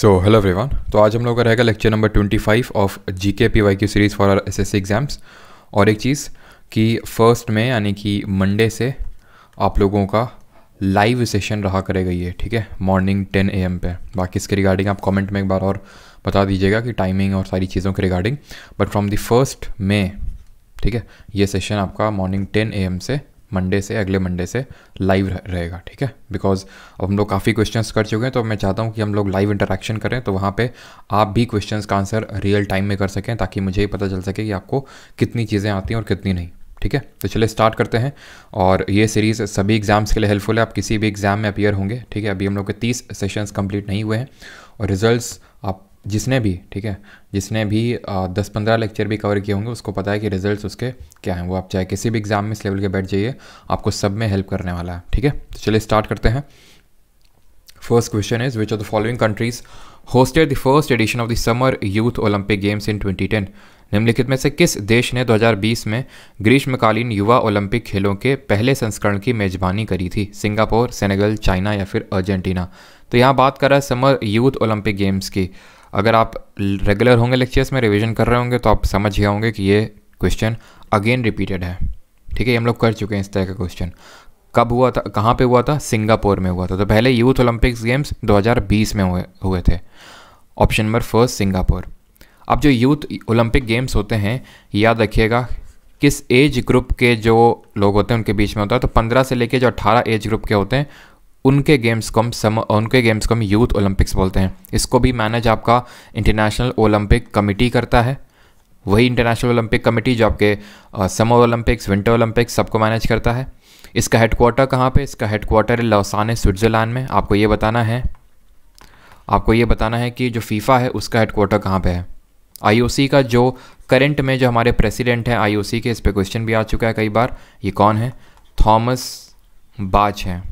So hello everyone तो आज हम लोग का रहेगा lecture number twenty five of G K P Y Q series for R S S exams और एक चीज़ कि फर्स्ट में यानी कि मंडे से आप लोगों का लाइव सेशन रहा करेगा ये ठीक है मॉर्निंग टेन ए एम पे बाकी इसके रिगार्डिंग आप कमेंट में एक बार और बता दीजिएगा कि टाइमिंग और सारी चीज़ों के regarding but from the first May ठीक है ये सेशन आपका मॉर्निंग टेन ए एम से मंडे से अगले मंडे से लाइव रहेगा ठीक है बिकॉज अब हम लोग काफ़ी क्वेश्चंस कर चुके हैं तो मैं चाहता हूँ कि हम लोग लाइव इंटरेक्शन करें तो वहाँ पे आप भी क्वेश्चंस का आंसर रियल टाइम में कर सकें ताकि मुझे पता चल सके कि आपको कितनी चीज़ें आती हैं और कितनी नहीं ठीक है तो चलिए स्टार्ट करते हैं और ये सीरीज़ सभी एग्ज़ाम्स के लिए हेल्पफुल है आप किसी भी एग्ज़ाम में अपियर होंगे ठीक है अभी हम लोग के तीस सेशंस कंप्लीट नहीं हुए हैं और रिजल्ट्स आप जिसने भी ठीक है जिसने भी दस पंद्रह लेक्चर भी कवर किए होंगे उसको पता है कि रिजल्ट्स उसके क्या हैं वो आप चाहे किसी भी एग्ज़ाम में इस लेवल के बैठ जाइए आपको सब में हेल्प करने वाला है ठीक है तो चलिए स्टार्ट करते हैं first question is which of the following countries hosted the first edition of the summer youth Olympic games in 2010? निम्नलिखित में से किस देश ने 2020 में ग्रीष्मकालीन युवा ओलंपिक खेलों के पहले संस्करण की मेजबानी करी थी सिंगापुर सेनेगल चाइना या फिर अर्जेंटीना तो यहाँ बात कर रहा है समर यूथ ओलंपिक गेम्स की अगर आप रेगुलर होंगे लेक्चर्स में रिविजन कर रहे होंगे तो आप समझ गए होंगे कि ये क्वेश्चन अगेन रिपीटेड है ठीक है हम लोग कर चुके हैं इस तरह का क्वेश्चन कब हुआ था कहाँ पे हुआ था सिंगापुर में हुआ था तो पहले यूथ ओलंपिक्स गेम्स 2020 में हुए हुए थे ऑप्शन नंबर फर्स्ट सिंगापुर अब जो यूथ ओलंपिक गेम्स होते हैं याद रखिएगा किस एज ग्रुप के जो लोग होते हैं उनके बीच में होता है तो 15 से लेके जो 18 एज ग्रुप के होते हैं उनके गेम्स को हम सम उनके गेम्स को हम यूथ ओलंपिक्स बोलते हैं इसको भी मैनेज आपका इंटरनेशनल ओलंपिक कमेटी करता है वही इंटरनेशनल ओलंपिक कमेटी जो आपके समर ओलंपिक्स विंटर ओलंपिक्स सबको मैनेज करता है इसका हेडक्वार्टर कहाँ पे इसका हेडक्वार्टर है लौसाने स्विट्ज़रलैंड में आपको ये बताना है आपको ये बताना है कि जो फीफा है उसका हेडक्वार्टर कहाँ पे है आईओसी का जो करंट में जो हमारे प्रेसिडेंट हैं आईओसी के इस पर क्वेश्चन भी आ चुका है कई बार ये कौन है थॉमस बाच हैं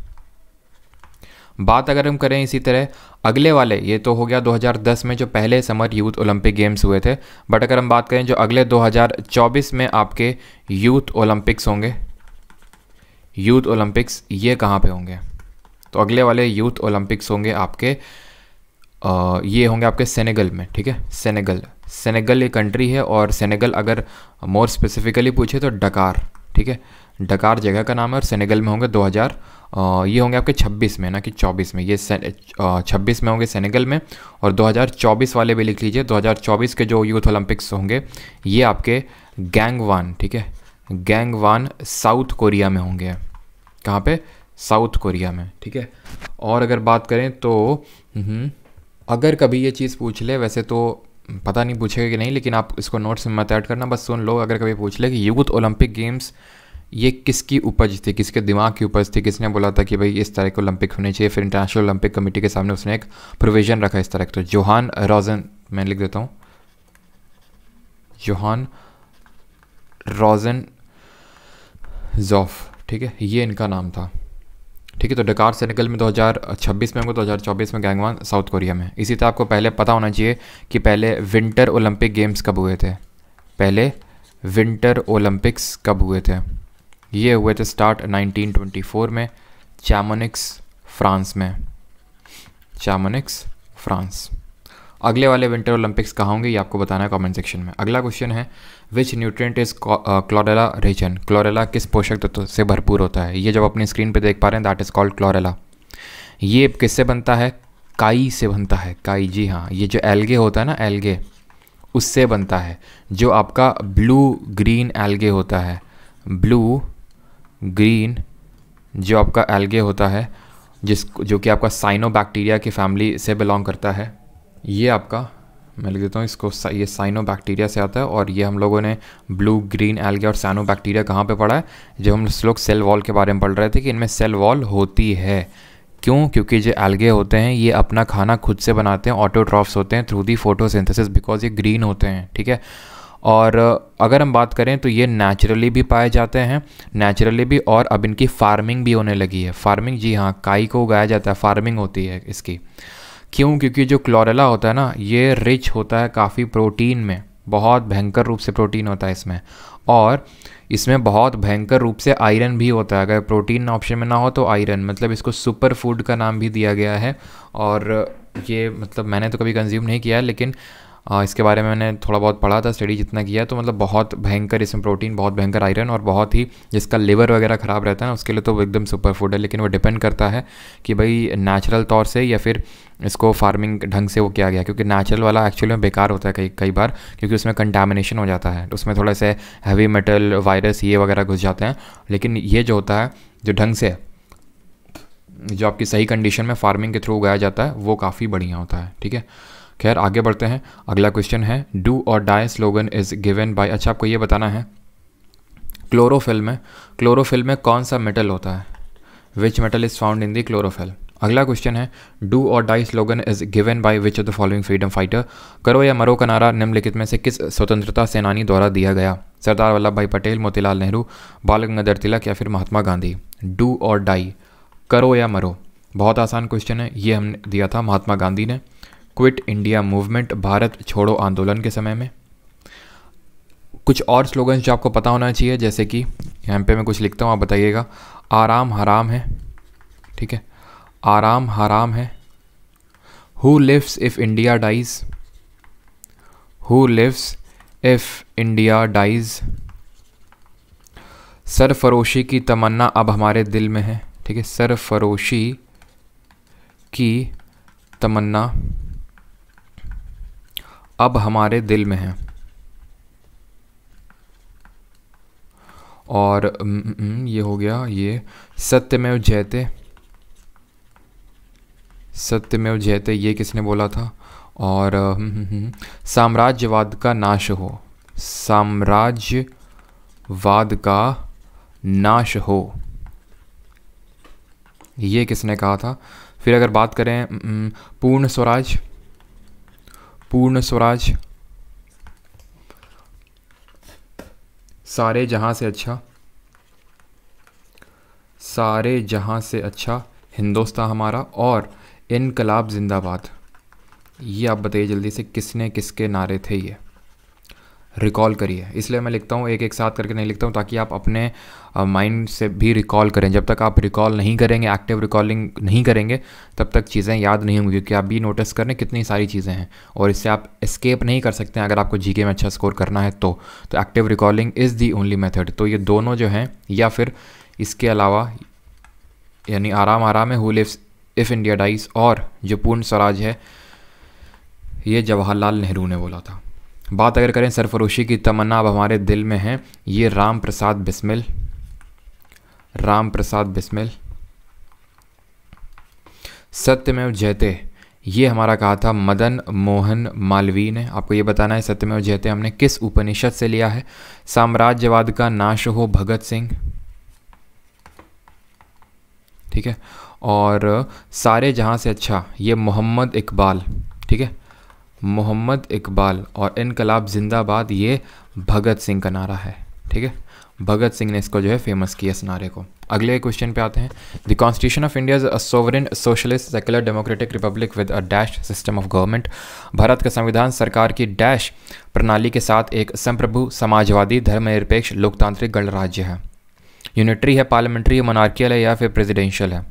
बात अगर हम करें इसी तरह अगले वाले ये तो हो गया 2010 में जो पहले समर यूथ ओलंपिक गेम्स हुए थे बट अगर हम बात करें जो अगले 2024 में आपके यूथ ओलंपिक्स होंगे यूथ ओलंपिक्स ये कहाँ पे होंगे तो अगले वाले यूथ ओलंपिक्स होंगे आपके आ, ये होंगे आपके सेनेगल में ठीक है सेनेगल सेनेगल ये कंट्री है और सेनेगल अगर मोर स्पेसिफिकली पूछे तो डकार ठीक है डकार जगह का नाम है और सेनेगल में होंगे दो ये होंगे आपके 26 में ना कि 24 में ये छब्बीस में होंगे सेनेगल में और 2024 वाले भी लिख लीजिए 2024 के जो यूथ ओलंपिक्स होंगे ये आपके गैंगवान ठीक है गैंगवान साउथ कोरिया में होंगे कहाँ पे साउथ कोरिया में ठीक है और अगर बात करें तो हम्म, अगर कभी ये चीज़ पूछ ले वैसे तो पता नहीं पूछेगा कि नहीं लेकिन आप इसको नोट्स में मत ऐड करना बस सुन लो अगर कभी पूछ ले कि यूथ ओलंपिक गेम्स ये किसकी उपज थी किसके दिमाग की उपज थी किसने बोला था कि भाई इस तरह के ओलंपिक होने चाहिए फिर इंटरनेशनल ओलंपिक कमेटी के सामने उसने एक प्रोविजन रखा इस तरह का तो जोहान रोजन मैं लिख देता हूँ जोहान रोजन जॉफ ठीक है ये इनका नाम था ठीक है तो डकार सेनेगल में 2026 में हजार 2024 में गैंगवान साउथ कोरिया में इसी तरह आपको पहले पता होना चाहिए कि पहले विंटर ओलंपिक गेम्स कब हुए थे पहले विंटर ओलंपिक्स कब हुए थे ये हुए थे स्टार्ट 1924 में चामोनिक्स फ्रांस में चामोनिक्स फ्रांस अगले वाले विंटर ओलंपिक्स कहाँ होंगे ये आपको बताना है कमेंट सेक्शन में अगला क्वेश्चन है which nutrient is chlorella rich in chlorella किस पोषक तत्व से भरपूर होता है ये जब अपनी स्क्रीन पे देख पा रहे हैं दैट इज़ कॉल्ड क्लोरेला ये किससे बनता है काई से बनता है काई जी हाँ ये जो एल्गे होता है ना एल्गे उससे बनता है जो आपका ब्लू ग्रीन एल्गे होता है ब्लू ग्रीन जो आपका एल्गे होता है जिस जो कि आपका साइनोबैक्टीरिया की फैमिली से बिलोंग करता है ये आपका मैं लिख देता हूँ इसको ये साइनो बैक्टीरिया से आता है और ये हम लोगों ने ब्लू ग्रीन एल्गे और साइनो बैक्टीरिया कहाँ पर पढ़ा है जब हम लोग सेल वॉल के बारे में पढ़ रहे थे कि इनमें सेल वॉल होती है क्यों क्योंकि जो एल्गे होते हैं ये अपना खाना खुद से बनाते हैं ऑटोट्रॉफ्स होते हैं थ्रू दी फोटोसिंथेसिस बिकॉज ये ग्रीन होते हैं ठीक है और अगर हम बात करें तो ये नेचुरली भी पाए जाते हैं नेचुरली भी और अब इनकी फार्मिंग भी होने लगी है फार्मिंग जी हाँ काई को उगाया जाता है फार्मिंग होती है इसकी क्यों क्योंकि जो क्लोरेला होता है ना ये रिच होता है काफ़ी प्रोटीन में बहुत भयंकर रूप से प्रोटीन होता है इसमें और इसमें बहुत भयंकर रूप से आयरन भी होता है अगर प्रोटीन ऑप्शन में ना हो तो आयरन मतलब इसको सुपर फूड का नाम भी दिया गया है और ये मतलब मैंने तो कभी कंज्यूम नहीं किया लेकिन आ, इसके बारे में मैंने थोड़ा बहुत पढ़ा था स्टडी जितना किया तो मतलब बहुत भयंकर इसमें प्रोटीन बहुत भयंकर आयरन और बहुत ही जिसका लिवर वगैरह ख़राब रहता है ना उसके लिए तो एकदम सुपर फूड है लेकिन वो डिपेंड करता है कि भाई नेचुरल तौर से या फिर इसको फार्मिंग ढंग से वो किया गया क्योंकि नेचुरल वाला एक्चुअली में बेकार होता है कई कई बार क्योंकि उसमें कंटामिनेशन हो जाता है तो उसमें थोड़ा से हैवी मेटल वायरस ये वगैरह घुस जाते हैं लेकिन ये जो होता है जो ढंग से जो आपकी सही कंडीशन में फार्मिंग के थ्रू उगाया जाता है वो काफ़ी बढ़िया होता है ठीक है खैर आगे बढ़ते हैं अगला क्वेश्चन है do or die slogan is given by अच्छा आपको ये बताना है क्लोरोफिल में क्लोरोफिल में कौन सा मेटल होता है which metal is found in the chlorophyll अगला क्वेश्चन है do or die slogan is given by which of the following freedom fighter करो या मरो का नारा निम्नलिखित में से किस स्वतंत्रता सेनानी द्वारा दिया गया सरदार वल्लभ भाई पटेल मोतीलाल नेहरू बाल गंगाधर तिलक या फिर Mahatma Gandhi do or die करो या मरो बहुत आसान क्वेश्चन है ये हमने दिया था महात्मा गांधी ने क्विट इंडिया मूवमेंट भारत छोड़ो आंदोलन के समय में कुछ और स्लोगन्स जो आपको पता होना चाहिए जैसे कि यहाँ पे मैं कुछ लिखता हूँ आप बताइएगा आराम हराम है ठीक है आराम हराम है who lives if India dies who lives if India dies सर फरोशी की तमन्ना अब हमारे दिल में है ठीक है सर फरोशी की तमन्ना अब हमारे दिल में है और ये हो गया ये सत्यमेव जयते सत्यमेव जयते ये किसने बोला था और साम्राज्यवाद का नाश हो साम्राज्यवाद का नाश हो ये किसने कहा था फिर अगर बात करें पूर्ण स्वराज पूर्ण स्वराज सारे जहाँ से अच्छा सारे जहाँ से अच्छा हिंदुस्तान हमारा और इनकलाब जिंदाबाद ये आप बताइए जल्दी से किसने किसके नारे थे ये रिकॉल करिए इसलिए मैं लिखता हूँ एक एक साथ करके नहीं लिखता हूँ ताकि आप अपने माइंड से भी रिकॉल करें जब तक आप रिकॉल नहीं करेंगे एक्टिव रिकॉलिंग नहीं करेंगे तब तक चीज़ें याद नहीं होंगी क्योंकि आप भी नोटिस करें कितनी सारी चीज़ें हैं और इससे आप एस्केप नहीं कर सकते हैं अगर आपको जीके में अच्छा स्कोर करना है तो तो active recalling is the only method तो ये दोनों जो हैं या फिर इसके अलावा यानी आराम आराम है who lives if India dies और जो पूर्ण स्वराज है ये जवाहरलाल नेहरू ने बोला था बात अगर करें सरफरोशी की तमन्ना अब हमारे दिल में है ये राम प्रसाद बिस्मिल राम प्रसाद बिस्मिल सत्यमेव जयते ये हमारा कहा था मदन मोहन मालवीय ने आपको ये बताना है सत्यमेव जयते हमने किस उपनिषद से लिया है साम्राज्यवाद का नाश हो भगत सिंह ठीक है और सारे जहाँ से अच्छा ये मोहम्मद इकबाल ठीक है मोहम्मद इकबाल और इनकलाब जिंदाबाद ये भगत सिंह का नारा है ठीक है भगत सिंह ने इसको जो है फेमस किया इस नारे को अगले क्वेश्चन पे आते हैं the constitution of India is a sovereign socialist secular democratic republic with a dash system of government Bharat का संविधान सरकार की डैश प्रणाली के साथ एक संप्रभु समाजवादी धर्मनिरपेक्ष लोकतांत्रिक गणराज्य है यूनिटरी है पार्लियामेंट्री मोनार्कियल है या फिर प्रेजिडेंशियल है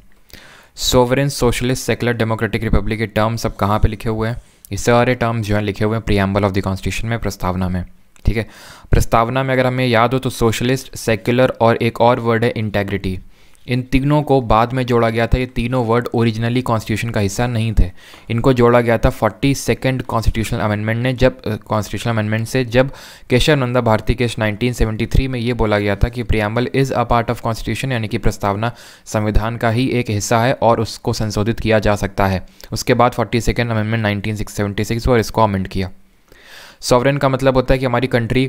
sovereign socialist secular democratic republic के टर्म्स अब कहाँ पर लिखे हुए हैं ये सारे टर्म्स जो हैं लिखे हुए हैं प्रियम्बल ऑफ द कॉन्स्टिट्यूशन में प्रस्तावना में ठीक है प्रस्तावना में अगर हमें याद हो तो सोशलिस्ट सेक्युलर और एक और वर्ड है इंटेग्रिटी इन तीनों को बाद में जोड़ा गया था ये तीनों वर्ड ओरिजिनली कॉन्स्टिट्यूशन का हिस्सा नहीं थे इनको जोड़ा गया था फोर्टी सेकेंड कॉन्स्टिट्यूशनल अमेंडमेंट ने जब कॉन्स्टिट्यूशनल अमेंडमेंट से जब केशव नंदा भारती सेवेंटी 1973 में ये बोला गया था कि preamble is a part of constitution यानी कि प्रस्तावना संविधान का ही एक हिस्सा है और उसको संशोधित किया जा सकता है उसके बाद फोर्टी सेकेंड अमेंडमेंट नाइनटीन और इसको अमेंड किया सॉवरन का मतलब होता है कि हमारी कंट्री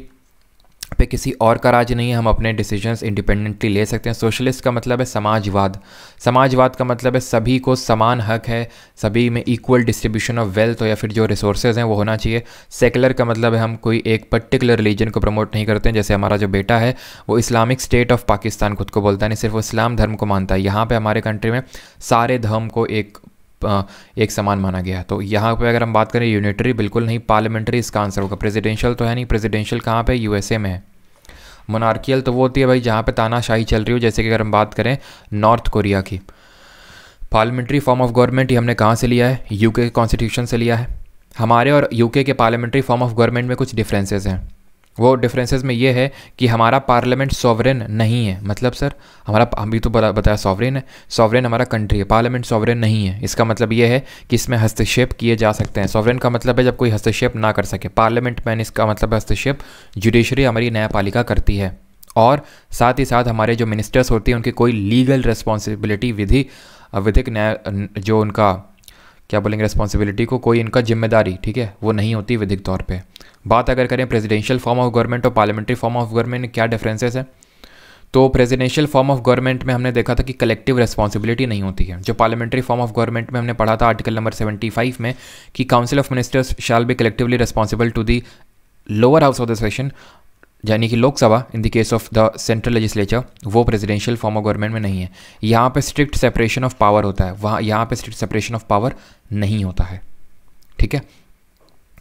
पे किसी और का राज नहीं है हम अपने डिसीजंस इंडिपेंडेंटली ले सकते हैं सोशलिस्ट का मतलब है समाजवाद समाजवाद का मतलब है सभी को समान हक है सभी में इक्वल डिस्ट्रीब्यूशन ऑफ वेल्थ या फिर जो रिसोर्सेज हैं वो होना चाहिए सेकुलर का मतलब है हम कोई एक पर्टिकुलर रिलीजन को प्रमोट नहीं करते हैं जैसे हमारा जो बेटा है वो इस्लामिक स्टेट ऑफ पाकिस्तान खुद को बोलता है नहीं सिर्फ वो इस्लाम धर्म को मानता है यहाँ पर हमारे कंट्री में सारे धर्म को एक एक समान माना गया तो यहाँ पे अगर हम बात करें यूनिटरी बिल्कुल नहीं पार्लियामेंट्री इसका आंसर होगा प्रेसिडेंशियल तो है नहीं प्रेसिडेंशियल कहाँ पे यूएसए में है मोनार्कियल तो वो होती है भाई जहाँ पे तानाशाही चल रही हो जैसे कि अगर हम बात करें नॉर्थ कोरिया की पार्लियामेंट्री फॉर्म ऑफ गवर्नमेंट ये हमने कहाँ से लिया है यूके कॉन्स्टिट्यूशन से लिया है हमारे और यूके के पार्लियामेंट्री फॉर्म ऑफ गवर्नमेंट में कुछ डिफरेंसेस हैं वो डिफरेंसेस में ये है कि हमारा पार्लियामेंट सॉवरेन नहीं है मतलब सर हमारा हम भी तो बताया सॉवरेन है सॉवरेन हमारा कंट्री है पार्लियामेंट सॉवरेन नहीं है इसका मतलब ये है कि इसमें हस्तक्षेप किए जा सकते हैं सॉवरेन का मतलब है जब कोई हस्तक्षेप ना कर सके पार्लियामेंट में इसका मतलब हस्तक्षेप जुडिशरी हमारी न्यायपालिका करती है और साथ ही साथ हमारे जो मिनिस्टर्स होते हैं उनकी कोई लीगल रिस्पॉन्सिबिलिटी विधि विधिक न्याय जो उनका क्या बोलेंगे रिस्पॉन्सिबिलिटी को कोई इनका जिम्मेदारी ठीक है वो नहीं होती विधिक तौर पे बात अगर करें प्रेसिडेंशियल फॉर्म ऑफ गवर्नमेंट और पार्लियामेंट्री फॉर्म ऑफ गवर्नमेंट क्या डिफरेंसेस है तो प्रेसिडेंशियल फॉर्म ऑफ गवर्नमेंट में हमने देखा था कि कलेक्टिव रिस्पॉन्सिबिलिटी नहीं होती है जो पार्लियामेंट्री फॉर्म ऑफ गवर्नमेंट में हमने पढ़ा था आर्टिकल नंबर 75 में कि council of ministers shall be collectively responsible to the lower house of the session यानी कि Lok Sabha in the case of the central legislature वो प्रेसिडेंशियल फॉर्म ऑफ गवर्नमेंट में नहीं है यहाँ पे स्ट्रिक्ट सेपरेशन ऑफ पावर होता है वहाँ यहाँ पे स्ट्रिक्ट सेपरेशन ऑफ पावर नहीं होता है ठीक है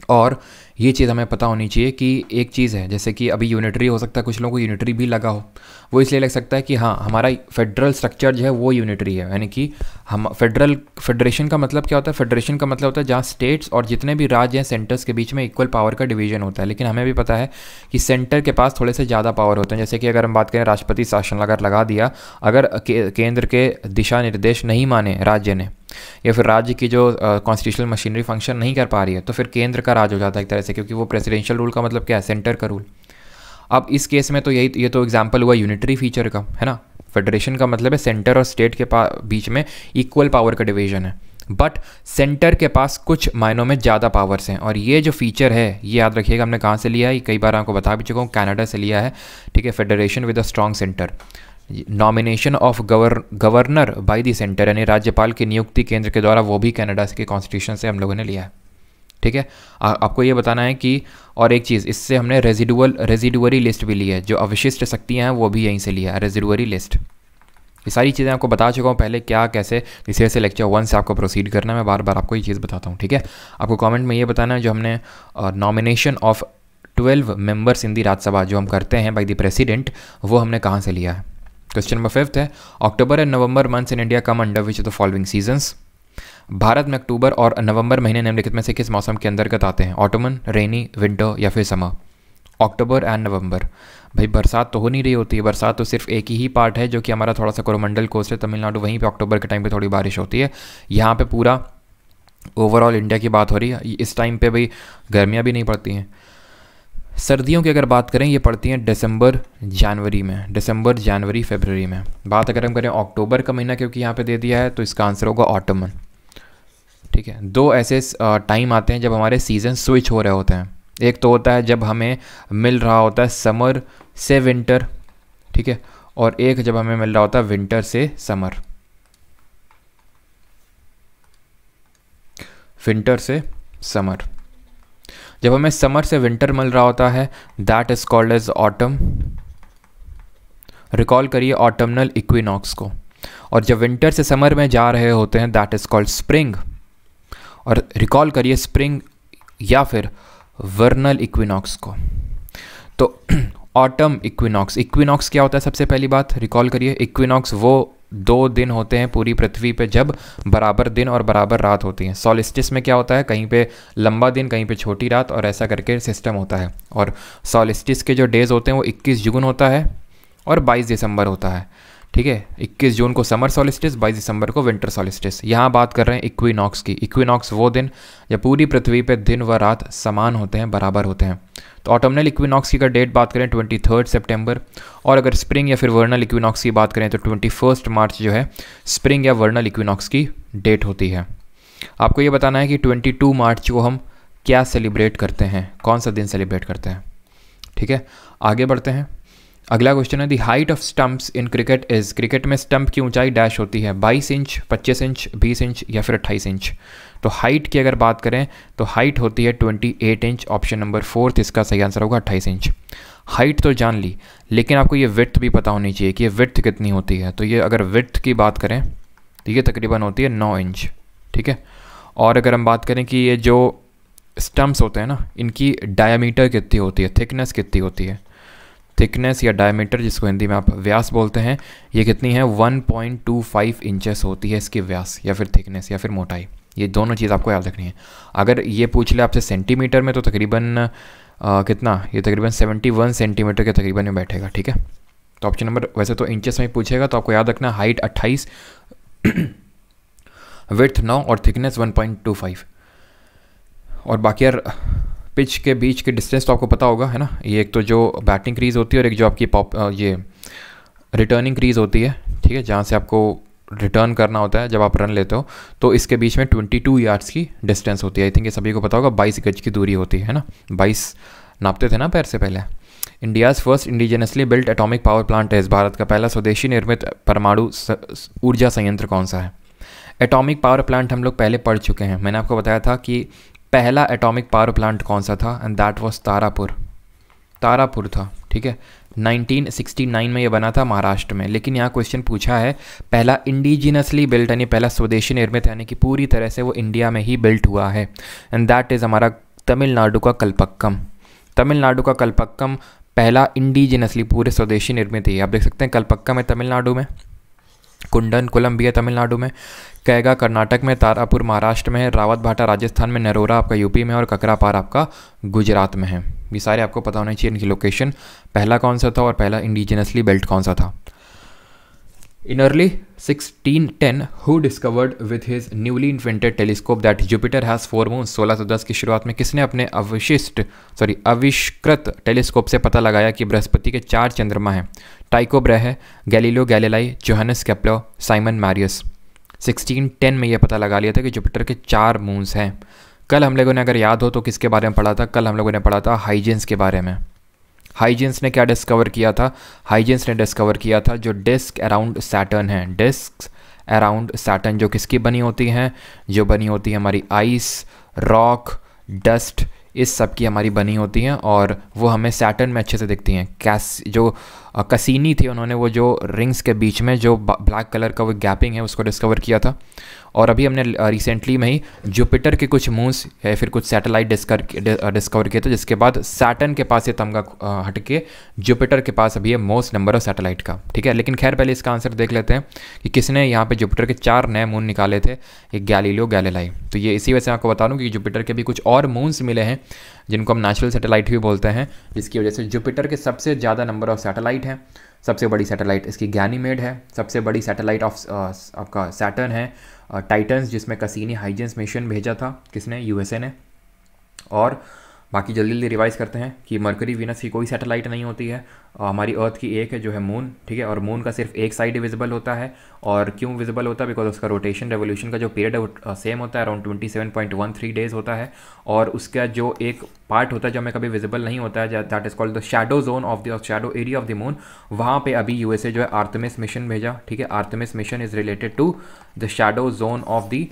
और ये चीज़ हमें पता होनी चाहिए कि एक चीज़ है जैसे कि अभी यूनिटरी हो सकता है कुछ लोगों को यूनिटरी भी लगा हो वो इसलिए लग सकता है कि हाँ हमारा फेडरल स्ट्रक्चर जो है वो यूनिटरी है यानी कि हम फेडरल फेडरेशन का मतलब क्या होता है फेडरेशन का मतलब होता है जहाँ स्टेट्स और जितने भी राज्य हैं सेंटर्स के बीच में इक्वल पावर का डिवीजन होता है लेकिन हमें भी पता है कि सेंटर के पास थोड़े से ज़्यादा पावर होते हैं जैसे कि अगर हम बात करें राष्ट्रपति शासन अगर लगा दिया अगर के, केंद्र के दिशा निर्देश नहीं माने राज्य ने या फिर राज्य की जो कॉन्स्टिट्यूशनल मशीनरी फंक्शन नहीं कर पा रही है तो फिर केंद्र का राज हो जाता है एक तरह से क्योंकि वो प्रेसिडेंशियल रूल का मतलब क्या है सेंटर का रूल अब इस केस में तो यही ये तो एग्जाम्पल हुआ यूनिटरी फीचर का है ना फेडरेशन का मतलब है सेंटर और स्टेट के बीच में इक्वल पावर का डिवीजन है बट सेंटर के पास कुछ मायनों में ज़्यादा पावर्स हैं और ये जो फीचर है ये याद रखिएगा हमने कहाँ से लिया है कई बार आपको बता भी चुका हूँ कनाडा से लिया है ठीक है federation with a strong centre nomination of गवर गवर्नर बाई देंटर सेंटर यानी राज्यपाल की नियुक्ति केंद्र के द्वारा वो भी कनाडा के कॉन्स्टिट्यूशन से हम लोगों ने लिया है ठीक है आपको ये बताना है कि और एक चीज़ इससे हमने रेजिडुअल रेजिडुअरी लिस्ट भी ली है जो अवशिष्ट शक्तियाँ हैं वो भी यहीं से लिया है रेजिडुअरी लिस्ट ये सारी चीज़ें आपको बता चुका हूँ पहले क्या कैसे इसे से लेक्चर वन से आपको प्रोसीड करना मैं बार बार आपको ये चीज़ बताता हूँ ठीक है आपको कमेंट में ये बताना है जो हमने nomination of twelve members in the Rajya Sabha जो हम करते हैं बाई द प्रेसिडेंट वो हमने कहाँ से लिया है क्वेश्चन नंबर फिफ्थ है October and November months in India come under which the following seasons Bharat में अक्टूबर और नवंबर महीने निम्नलिखित में से किस मौसम के अंतर्गत आते हैं ऑटोमन रेनी विंटर या फिर समर अक्टूबर एंड नवंबर भाई बरसात तो हो नहीं रही होती है बरसात तो सिर्फ एक ही पार्ट है जो कि हमारा थोड़ा सा कोरोमंडल कोस्ट है तमिलनाडु वहीं पे अक्टूबर के टाइम पे थोड़ी बारिश होती है यहाँ पे पूरा ओवरऑल इंडिया की बात हो रही है इस टाइम पे भाई गर्मियाँ भी नहीं पड़ती हैं सर्दियों की अगर बात करें ये पड़ती हैं दिसंबर जनवरी में दिसंबर जनवरी फेबररी में बात अगर हम करें अक्टूबर का महीना क्योंकि यहाँ पे दे दिया है तो इसका आंसर होगा ऑटोमन ठीक है दो ऐसे टाइम आते हैं जब हमारे सीज़न स्विच हो रहे होते हैं एक तो होता है जब हमें मिल रहा होता है समर से विंटर ठीक है और एक जब हमें मिल रहा होता है विंटर से समर विंटर से समर जब हमें समर से विंटर मिल रहा होता है that is called as autumn recall करिए ऑटमनल इक्विनॉक्स को और जब विंटर से समर में जा रहे होते हैं दैट इज कॉल्ड स्प्रिंग और रिकॉल करिए स्प्रिंग या फिर वर्नल इक्विनॉक्स को तो ऑटम इक्विनॉक्स इक्विनॉक्स क्या होता है सबसे पहली बात रिकॉल करिए इक्विनॉक्स वो दो दिन होते हैं पूरी पृथ्वी पे जब बराबर दिन और बराबर रात होती हैं सॉलिस्टिस में क्या होता है कहीं पे लंबा दिन कहीं पे छोटी रात और ऐसा करके सिस्टम होता है और सॉलिस्टिस के जो डेज़ होते हैं वो 21 जून होता है और 22 दिसंबर होता है ठीक है 21 जून को समर सॉलिस्टिस 22 दिसंबर को विंटर सॉलिस्टिस यहाँ बात कर रहे हैं इक्विनॉक्स की इक्विनॉक्स वो दिन जब पूरी पृथ्वी पर दिन व रात समान होते हैं बराबर होते हैं तो ऑटोमनल इक्विनॉक्स की अगर डेट बात करें ट्वेंटी थर्ड सेप्टेम्बर और अगर स्प्रिंग या फिर वर्नल इक्विनॉक्स की बात करें तो ट्वेंटी फर्स्ट मार्च जो है स्प्रिंग या वर्नल इक्विनॉक्स की डेट होती है आपको ये बताना है कि ट्वेंटी टू मार्च को हम क्या सेलिब्रेट करते हैं कौन सा दिन सेलिब्रेट करते हैं ठीक है आगे बढ़ते हैं अगला क्वेश्चन है the height of stumps in cricket is cricket में स्टंप की ऊंचाई डैश होती है बाईस इंच पच्चीस इंच बीस इंच या फिर 28 इंच तो हाइट की अगर बात करें तो हाइट होती है twenty eight inch option number fourth इसका सही आंसर होगा अट्ठाईस इंच हाइट तो जान ली लेकिन आपको ये विथ भी पता होनी चाहिए कि ये विर्थ कितनी होती है तो ये अगर विर्थ की बात करें तो ये तकरीबन होती है नौ इंच ठीक है और अगर हम बात करें कि ये जो स्टम्प्स होते हैं ना इनकी डायामीटर कितनी होती है थिकनेस कितनी होती है थिकनेस या डायमीटर जिसको हिंदी में आप व्यास बोलते हैं ये कितनी है 1.25 इंचेस होती है इसकी व्यास या फिर थिकनेस या फिर मोटाई ये दोनों चीज़ आपको याद रखनी है अगर ये पूछ ले आपसे सेंटीमीटर में तो तकरीबन कितना ये तकरीबन 71 सेंटीमीटर के तकरीबन में बैठेगा ठीक है तो ऑप्शन नंबर वैसे तो इंचेस में पूछेगा तो आपको याद रखना हाइट अट्ठाईस विथ नौ और थिकनेस वन और बाकी यार पिच के बीच के डिस्टेंस तो आपको पता होगा है ना ये एक तो जो बैटिंग क्रीज होती है और एक जो आपकी पॉप ये रिटर्निंग क्रीज होती है ठीक है जहाँ से आपको रिटर्न करना होता है जब आप रन लेते हो तो इसके बीच में 22 यार्ड्स की डिस्टेंस होती है आई थिंक ये सभी को पता होगा 22 गज की दूरी होती है ना 22 नापते थे ना पैर से पहले India's first indigenously built atomic power plant है भारत का पहला स्वदेशी निर्मित परमाणु ऊर्जा संयंत्र कौन सा है एटॉमिक पावर प्लांट हम लोग पहले पढ़ चुके हैं मैंने आपको बताया था कि पहला एटॉमिक पावर प्लांट कौन सा था and that was Tarapur Tarapur था ठीक है 1969 में ये बना था महाराष्ट्र में लेकिन यहाँ क्वेश्चन पूछा है पहला इंडिजिनसली बिल्ट यानी पहला स्वदेशी निर्मित यानी कि पूरी तरह से वो इंडिया में ही बिल्ट हुआ है एंड दैट इज़ हमारा तमिलनाडु का कल्पक्कम तमिलनाडु का कल्पक्कम पहला इंडिजिनसली पूरे स्वदेशी निर्मित ही आप देख सकते हैं कल्पक्कम है तमिलनाडु में कुंडन कोलंबिया तमिलनाडु में कैगा कर्नाटक में तारापुर महाराष्ट्र में है रावत भाटा राजस्थान में नरोरा आपका यूपी में और ककरापार आपका गुजरात में है ये सारे आपको पता होना चाहिए इनकी लोकेशन पहला कौन सा था और पहला इंडिजिनसली बेल्ट कौन सा था ten who discovered with his newly invented telescope that Jupiter has four moon सोलह सौ दस की शुरुआत में किसने अपने अविशिष्ट सॉरी अविष्कृत टेलीस्कोप से पता लगाया कि बृहस्पति के चार चंद्रमा हैं टाइको ब्रह गैलीलो गैलेलाई जोहनस कैप्लो साइमन मैरियस 1610 में यह पता लगा लिया था कि जुपिटर के चार मून्स हैं कल हम लोगों ने अगर याद हो तो किसके बारे में पढ़ा था कल हम लोगों ने पढ़ा था हाइजेंस के बारे में हाइजेंस ने क्या डिस्कवर किया था हाइजेंस ने डिस्कवर किया था जो डिस्क अराउंड सैटर्न है डिस्क अराउंड सैटर्न जो किसकी बनी होती हैं जो बनी होती है हमारी आइस रॉक डस्ट इस सब की हमारी बनी होती हैं और वो हमें सैटर्न में अच्छे से दिखती हैं कैस जो कसीनी थी उन्होंने वो जो रिंग्स के बीच में जो ब्लैक कलर का वो गैपिंग है उसको डिस्कवर किया था और अभी हमने रिसेंटली में ही जुपिटर के कुछ मूव्स या फिर कुछ सैटेलाइट डिस्कर डिस्कवर किए थे जिसके बाद सैटन के पास ये तमगा uh, हट के जुपिटर के पास अभी है मोस्ट नंबर ऑफ सैटेलाइट का ठीक है लेकिन खैर पहले इसका आंसर देख लेते हैं कि किसने यहाँ पे जुपिटर के चार नए मून निकाले थे एक गैलीलो गैलेलाई तो ये इसी वजह से आपको बता दूँ कि जुपिटर के भी कुछ और मून्स मिले हैं जिनको हम नेचुरल सेटेलाइट भी बोलते हैं जिसकी वजह से जुपिटर के सबसे ज़्यादा नंबर ऑफ सैटेलाइट हैं सबसे बड़ी सैटेलाइट इसकी ज्ञानी है सबसे बड़ी सैटेलाइट ऑफ uh, आपका सैटर्न है टाइटन्स जिसमें कसीनी हाइजेंस मिशन भेजा था किसने यूएसए ने और बाकी जल्दी जल्दी रिवाइज करते हैं कि मरकरी वीनस की कोई सैटेलाइट नहीं होती है हमारी अर्थ की एक है जो है मून ठीक है और मून का सिर्फ एक साइड विजिबल होता है और क्यों विजिबल होता है बिकॉज उसका रोटेशन रेवोल्यूशन का जो पीरियड है सेम होता है around twenty seven point one three days होता है और उसका जो एक पार्ट होता है जो हमें कभी विजिबल नहीं होता है that is called the shadow zone of the shadow area of the moon वहाँ पर अभी यू जो है आर्थमिस मिशन भेजा ठीक है Artemis mission is related to the shadow zone of the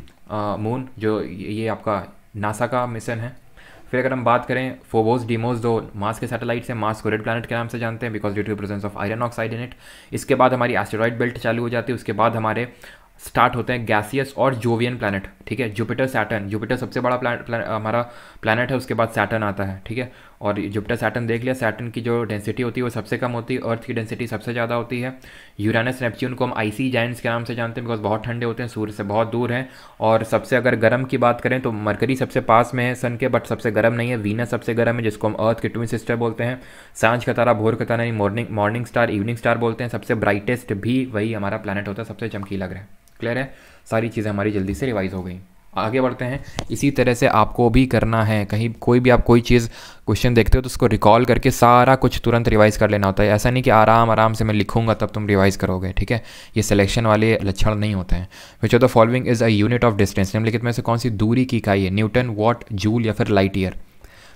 moon जो ये आपका नासा का मिशन है फिर अगर हम बात करें फोबोस डीमोस दो मास के सैटेलाइट्स हैं मास को रेड प्लानट के नाम से जानते हैं because due to presence of iron oxide in it इसके बाद हमारी एस्टेरॉयड बेल्ट चालू हो जाती है उसके बाद हमारे स्टार्ट होते हैं गैसियस और जोवियन प्लानट ठीक है जुपिटर सैटर्न जुपिटर सबसे बड़ा प्लान, प्लान, हमारा प्लानट है उसके बाद सैटर्न आता है ठीक है और जुपिटर सैटन देख लिया सैटन की जो डेंसिटी होती है वो सबसे कम होती है अर्थ की डेंसिटी सबसे ज़्यादा होती है यूरानस नेपच्यून को हम आईसी जैंट्स के नाम से जानते हैं बिकॉज बहुत ठंडे होते हैं सूर्य से बहुत दूर हैं और सबसे अगर गर्म की बात करें तो मरकरी सबसे पास में है सन के बट सबसे गर्म नहीं है वीनस सबसे गर्म है जिसको हम अर्थ के ट्विन सिस्टर बोलते हैं सांझ का तारा भोर का तारा morning morning star evening star बोलते हैं सबसे ब्राइटेस्ट भी वही हमारा प्लानट होता है सबसे चमकीला ग्रह क्लियर है सारी चीज़ें हमारी जल्दी से रिवाइज हो गई आगे बढ़ते हैं इसी तरह से आपको भी करना है कहीं कोई भी आप कोई चीज़ क्वेश्चन देखते हो तो उसको रिकॉल करके सारा कुछ तुरंत रिवाइज़ कर लेना होता है ऐसा नहीं कि आराम आराम से मैं लिखूंगा तब तुम रिवाइज़ करोगे ठीक है ये सिलेक्शन वाले लक्षण नहीं होते हैं which of the following is a unit of distance निम्नलिखित में से कौन सी दूरी की इकाई है न्यूटन वॉट जूल या फिर लाइट ईयर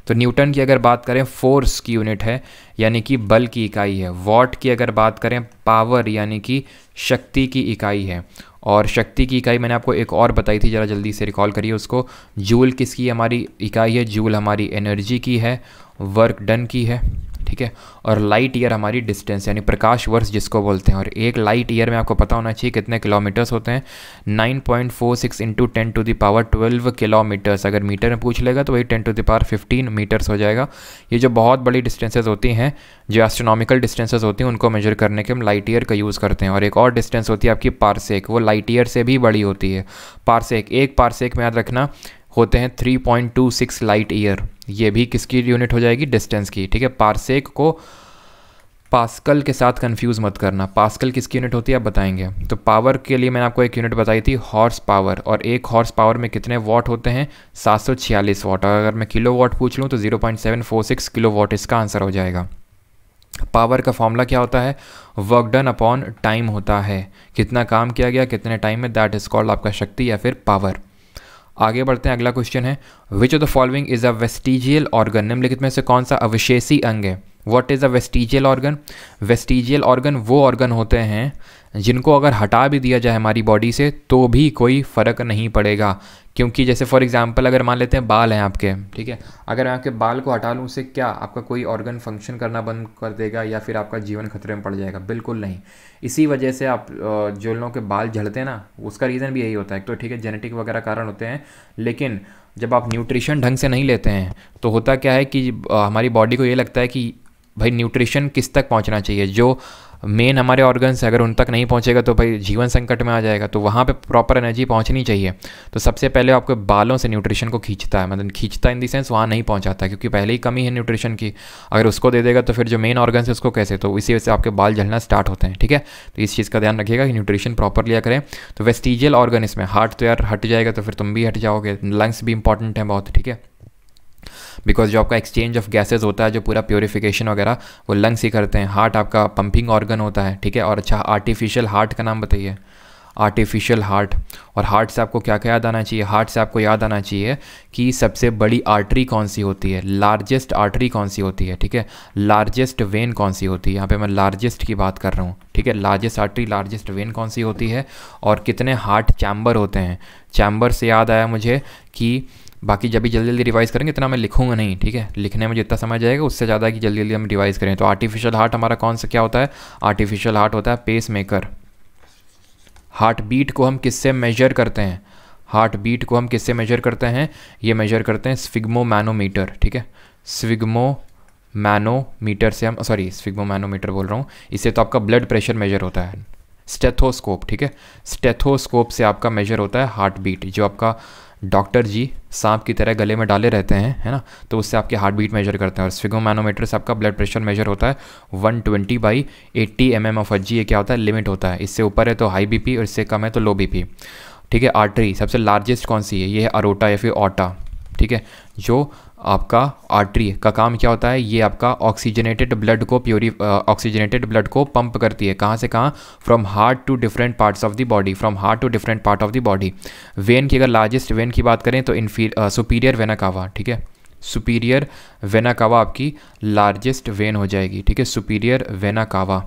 तो न्यूटन की अगर बात करें फोर्स की यूनिट है यानी कि बल की इकाई है वॉट की अगर बात करें पावर यानी कि शक्ति की इकाई है और शक्ति की इकाई मैंने आपको एक और बताई थी ज़रा जल्दी से रिकॉल करिए उसको जूल किसकी हमारी इकाई है जूल हमारी एनर्जी की है वर्क डन की है ठीक है और लाइट ईयर हमारी डिस्टेंस यानी प्रकाश वर्ष जिसको बोलते हैं और एक लाइट ईयर में आपको पता होना चाहिए कितने किलोमीटर्स होते हैं 9.46 point four six into ten to power twelve kilometres अगर मीटर में पूछ लेगा तो वही ten to power fifteen metres हो जाएगा ये जो बहुत बड़ी डिस्टेंसेज होती हैं जो एस्ट्रोनॉमिकल डिस्टेंसेज होती हैं उनको मेजर करने के हम लाइट ईयर का यूज़ करते हैं और एक और डिस्टेंस होती है आपकी पारसेक वो लाइट ईयर से भी बड़ी होती है पारसेक एक पारसेक में याद रखना होते हैं 3.26 लाइट ईयर ये भी किसकी यूनिट हो जाएगी डिस्टेंस की ठीक है पार्सेक को पास्कल के साथ कंफ्यूज मत करना पास्कल किसकी यूनिट होती है आप बताएंगे तो पावर के लिए मैंने आपको एक यूनिट बताई थी हॉर्स पावर और एक हॉर्स पावर में कितने वॉट होते हैं सात सौ छियालीस वॉट और अगर मैं किलो वॉट पूछ लूँ तो zero point seven four six kilo watt इसका आंसर हो जाएगा पावर का फॉर्मूला क्या होता है वर्क डन अपॉन टाइम होता है कितना काम किया गया कितने टाइम में दैट इज कॉल्ड आपका शक्ति या फिर पावर आगे बढ़ते हैं अगला क्वेश्चन है which of the following is a vestigial organ निम्नलिखित में से कौन सा अवशेषी अंग है what is a vestigial organ vestigial organ वो ऑर्गन होते हैं जिनको अगर हटा भी दिया जाए हमारी बॉडी से तो भी कोई फ़र्क नहीं पड़ेगा क्योंकि जैसे फॉर एग्जांपल अगर मान लेते हैं बाल हैं आपके ठीक है अगर मैं आपके बाल को हटा लूँ उससे क्या आपका कोई ऑर्गन फंक्शन करना बंद कर देगा या फिर आपका जीवन खतरे में पड़ जाएगा बिल्कुल नहीं इसी वजह से आप जो लोगों के बाल झड़ते हैं ना उसका रीज़न भी यही होता है तो ठीक है जेनेटिक वगैरह कारण होते हैं लेकिन जब आप न्यूट्रिशन ढंग से नहीं लेते हैं तो होता क्या है कि हमारी बॉडी को ये लगता है कि भाई न्यूट्रिशन किस तक पहुंचना चाहिए जो मेन हमारे ऑर्गन्स है अगर उन तक नहीं पहुँचेगा तो भाई जीवन संकट में आ जाएगा तो वहाँ पर प्रॉपर एनर्जी पहुँचनी चाहिए तो सबसे पहले आपके बालों से न्यूट्रिशन को खींचता है मतलब खींचता इन दी सेंस वहाँ नहीं पहुँचाता क्योंकि पहले ही कमी है न्यूट्रिशन की अगर उसको दे देगा तो फिर जो मेन ऑर्गन्स है उसको कैसे तो इसी वजह से आपके बाल जलना स्टार्ट होते हैं ठीक है तो इस चीज़ का ध्यान रखिएगा कि न्यूट्रिशन प्रॉपर लिया करें तो वेस्टिजियल ऑर्गन इसमें हार्ट तो यार हट जाएगा तो फिर तुम भी हट जाओगे लंग्स भी इंपॉर्टेंट हैं बहुत ठीक है बिकॉज जो आपका एक्सचेंज ऑफ गैसेज होता है जो पूरा प्योरीफिकेशन वगैरह वो लंग्स ही करते हैं हार्ट आपका पंपिंग ऑर्गन होता है ठीक है और अच्छा आर्टिफिशियल हार्ट का नाम बताइए आर्टिफिशियल हार्ट और हार्ट से आपको क्या क्या याद आना चाहिए हार्ट से आपको याद आना चाहिए कि सबसे बड़ी आर्टरी कौन सी होती है लार्जेस्ट आर्टरी कौन सी होती है ठीक है लार्जेस्ट वेन कौन सी होती है यहाँ पे मैं लार्जेस्ट की बात कर रहा हूँ ठीक है लार्जेस्ट आर्टरी लार्जेस्ट वेन कौन सी होती है और कितने हार्ट चैम्बर होते हैं चैम्बर से याद आया मुझे कि बाकी जब भी जल्दी जल्दी रिवाइज़ करेंगे इतना मैं लिखूंगा नहीं ठीक है लिखने में जितना समय जाएगा उससे ज़्यादा कि जल्दी जल्दी हम रिवाइज़ करें तो आर्टिफिशियल हार्ट हमारा कौन सा क्या होता है आर्टिफिशियल हार्ट होता है पेस मेकर हार्ट बीट को हम किससे मेजर करते हैं हार्ट बीट को हम किससे मेजर करते हैं ये मेजर करते हैं स्विग्मो मैनोमीटर ठीक है स्विग्मो मैनोमीटर से हम सॉरी स्विग्मो मैनोमीटर बोल रहा हूँ इससे तो आपका ब्लड प्रेशर मेजर होता है स्टेथोस्कोप ठीक है स्टेथोस्कोप से आपका मेजर होता है हार्ट बीट जो आपका डॉक्टर जी सांप की तरह गले में डाले रहते हैं है ना तो उससे आपके हार्ट बीट मेजर करते हैं और स्फिगोमैनोमीटर से आपका ब्लड प्रेशर मेजर होता है 120 twenty by eighty M M of H ये क्या होता है लिमिट होता है इससे ऊपर है तो हाई बीपी और इससे कम है तो लो बीपी ठीक है आर्टरी सबसे लार्जेस्ट कौन सी है ये है अरोटा या फिर ओटा ठीक है जो आपका आर्टरी का काम क्या होता है ये आपका ऑक्सीजनेटेड ब्लड को प्योरी ऑक्सीजनेटेड ब्लड को पंप करती है कहाँ से कहाँ from heart to different parts of the body from heart to different part of the body vein की अगर लार्जेस्ट वेन की बात करें तो इनफी सुपीरियर वेना कावा ठीक है सुपीरियर वेना कावा आपकी लार्जेस्ट वेन हो जाएगी ठीक है सुपीरियर वेना कावा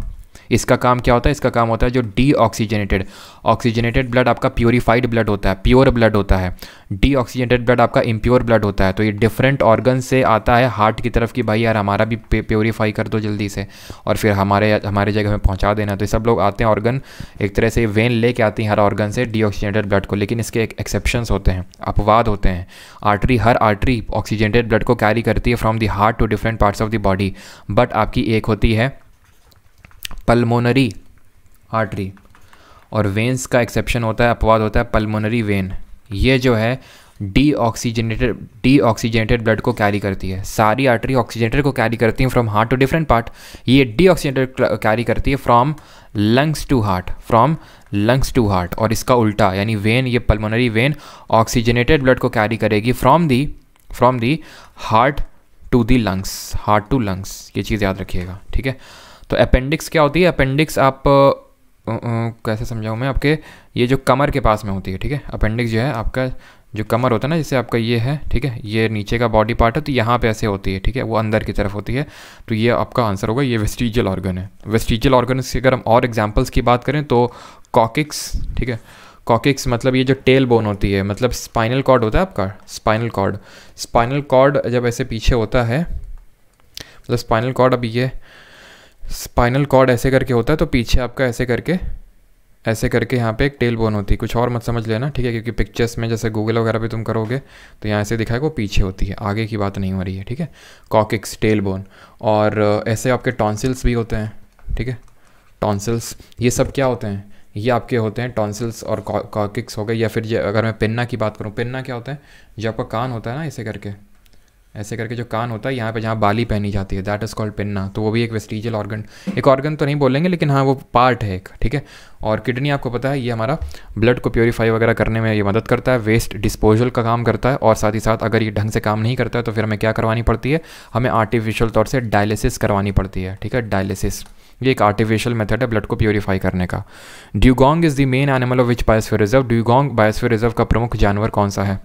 इसका काम क्या होता है इसका काम होता है जो डी ऑक्सीजनेटेड ऑक्सीजनेटेड ब्लड आपका प्योरीफाइड ब्लड होता है प्योर ब्लड होता है डी ऑक्सीजनेटेड ब्लड आपका इम्प्योर ब्लड होता है तो ये डिफरेंट ऑर्गन से आता है हार्ट की तरफ कि भाई यार हमारा भी प्योरीफाई कर दो जल्दी से और फिर हमारे हमारे जगह में पहुँचा देना तो ये सब लोग आते हैं ऑर्गन एक तरह से वेन लेके आती हैं हर ऑर्गन से डी ऑक्सीजनेटेड ब्लड को लेकिन इसके एक एक्सेप्शन होते हैं अपवाद होते हैं आर्टरी हर आर्टरी ऑक्सीजनेटेड ब्लड को कैरी करती है from the heart to different parts of the body but आपकी एक होती है पल्मोनरी आर्टरी और वेंस का एक्सेप्शन होता है अपवाद होता है पल्मोनरी वेन ये जो है deoxygenated deoxygenated blood को कैरी करती है सारी आर्टरी ऑक्सीजनेटेड को कैरी करती है from heart to different part ये डी ऑक्सीजनेटेड कैरी करती है from lungs to heart from lungs to heart और इसका उल्टा यानी वेन ये पल्मोनरी वेन ऑक्सीजनेटेड ब्लड को कैरी करेगी from the from the heart to the lungs heart to lungs ये चीज़ याद रखिएगा ठीक है तो अपेंडिक्स क्या होती है अपेंडिक्स आप आ, आ, कैसे समझाऊँ मैं आपके ये जो कमर के पास में होती है ठीक है अपेंडिक्स जो है आपका जो कमर होता है ना जैसे आपका ये है ठीक है ये नीचे का बॉडी पार्ट है तो यहाँ पे ऐसे होती है ठीक है वो अंदर की तरफ होती है तो ये आपका आंसर होगा ये वेस्टिजियल ऑर्गन है वेस्टिजियल ऑर्गन की अगर हम और एग्जाम्पल्स की बात करें तो कॉकिक्स ठीक है कॉकिक्स मतलब ये जो टेल बोन होती है मतलब स्पाइनल कॉर्ड होता है आपका स्पाइनल कॉर्ड स्पाइनल कॉर्ड जब ऐसे पीछे होता है मतलब स्पाइनल कॉर्ड अब ये स्पाइनल कॉर्ड ऐसे करके होता है तो पीछे आपका ऐसे करके ऐसे करके यहाँ पे एक टेल बोन होती है कुछ और मत समझ लेना ठीक है क्योंकि पिक्चर्स में जैसे गूगल वगैरह पे तुम करोगे तो यहाँ ऐसे दिखाएगा वो पीछे होती है आगे की बात नहीं हो रही है ठीक है कॉकिक्स टेल बोन और ऐसे आपके टॉन्सिल्स भी होते हैं ठीक है टॉन्सिल्स ये सब क्या होते हैं ये आपके होते हैं टॉन्सिल्स और कॉकिक्स हो गए या फिर अगर मैं पेन्ना की बात करूँ पेन्ना क्या होता है जो आपका कान होता है ना ऐसे करके ऐसे करके जो कान होता है यहाँ पे जहाँ बाली पहनी जाती है दैट इज़ कॉल्ड पिन्ना तो वो भी एक वेस्टिजियल ऑर्गन एक ऑर्गन तो नहीं बोलेंगे लेकिन हाँ वो पार्ट है एक ठीक है और किडनी आपको पता है ये हमारा ब्लड को प्योरीफाई वगैरह करने में ये मदद करता है वेस्ट डिस्पोजल का काम करता है और साथ ही साथ अगर ये ढंग से काम नहीं करता है तो फिर हमें क्या करवानी पड़ती है हमें आर्टिफिशियल तौर से डायलिसिस करवानी पड़ती है ठीक है डायलिसिस ये एक आर्टिफिशियल मेथड है ब्लड को प्योरीफाई करने का dugong is the main animal of which biosphere reserve dugong biosphere reserve का प्रमुख जानवर कौन सा है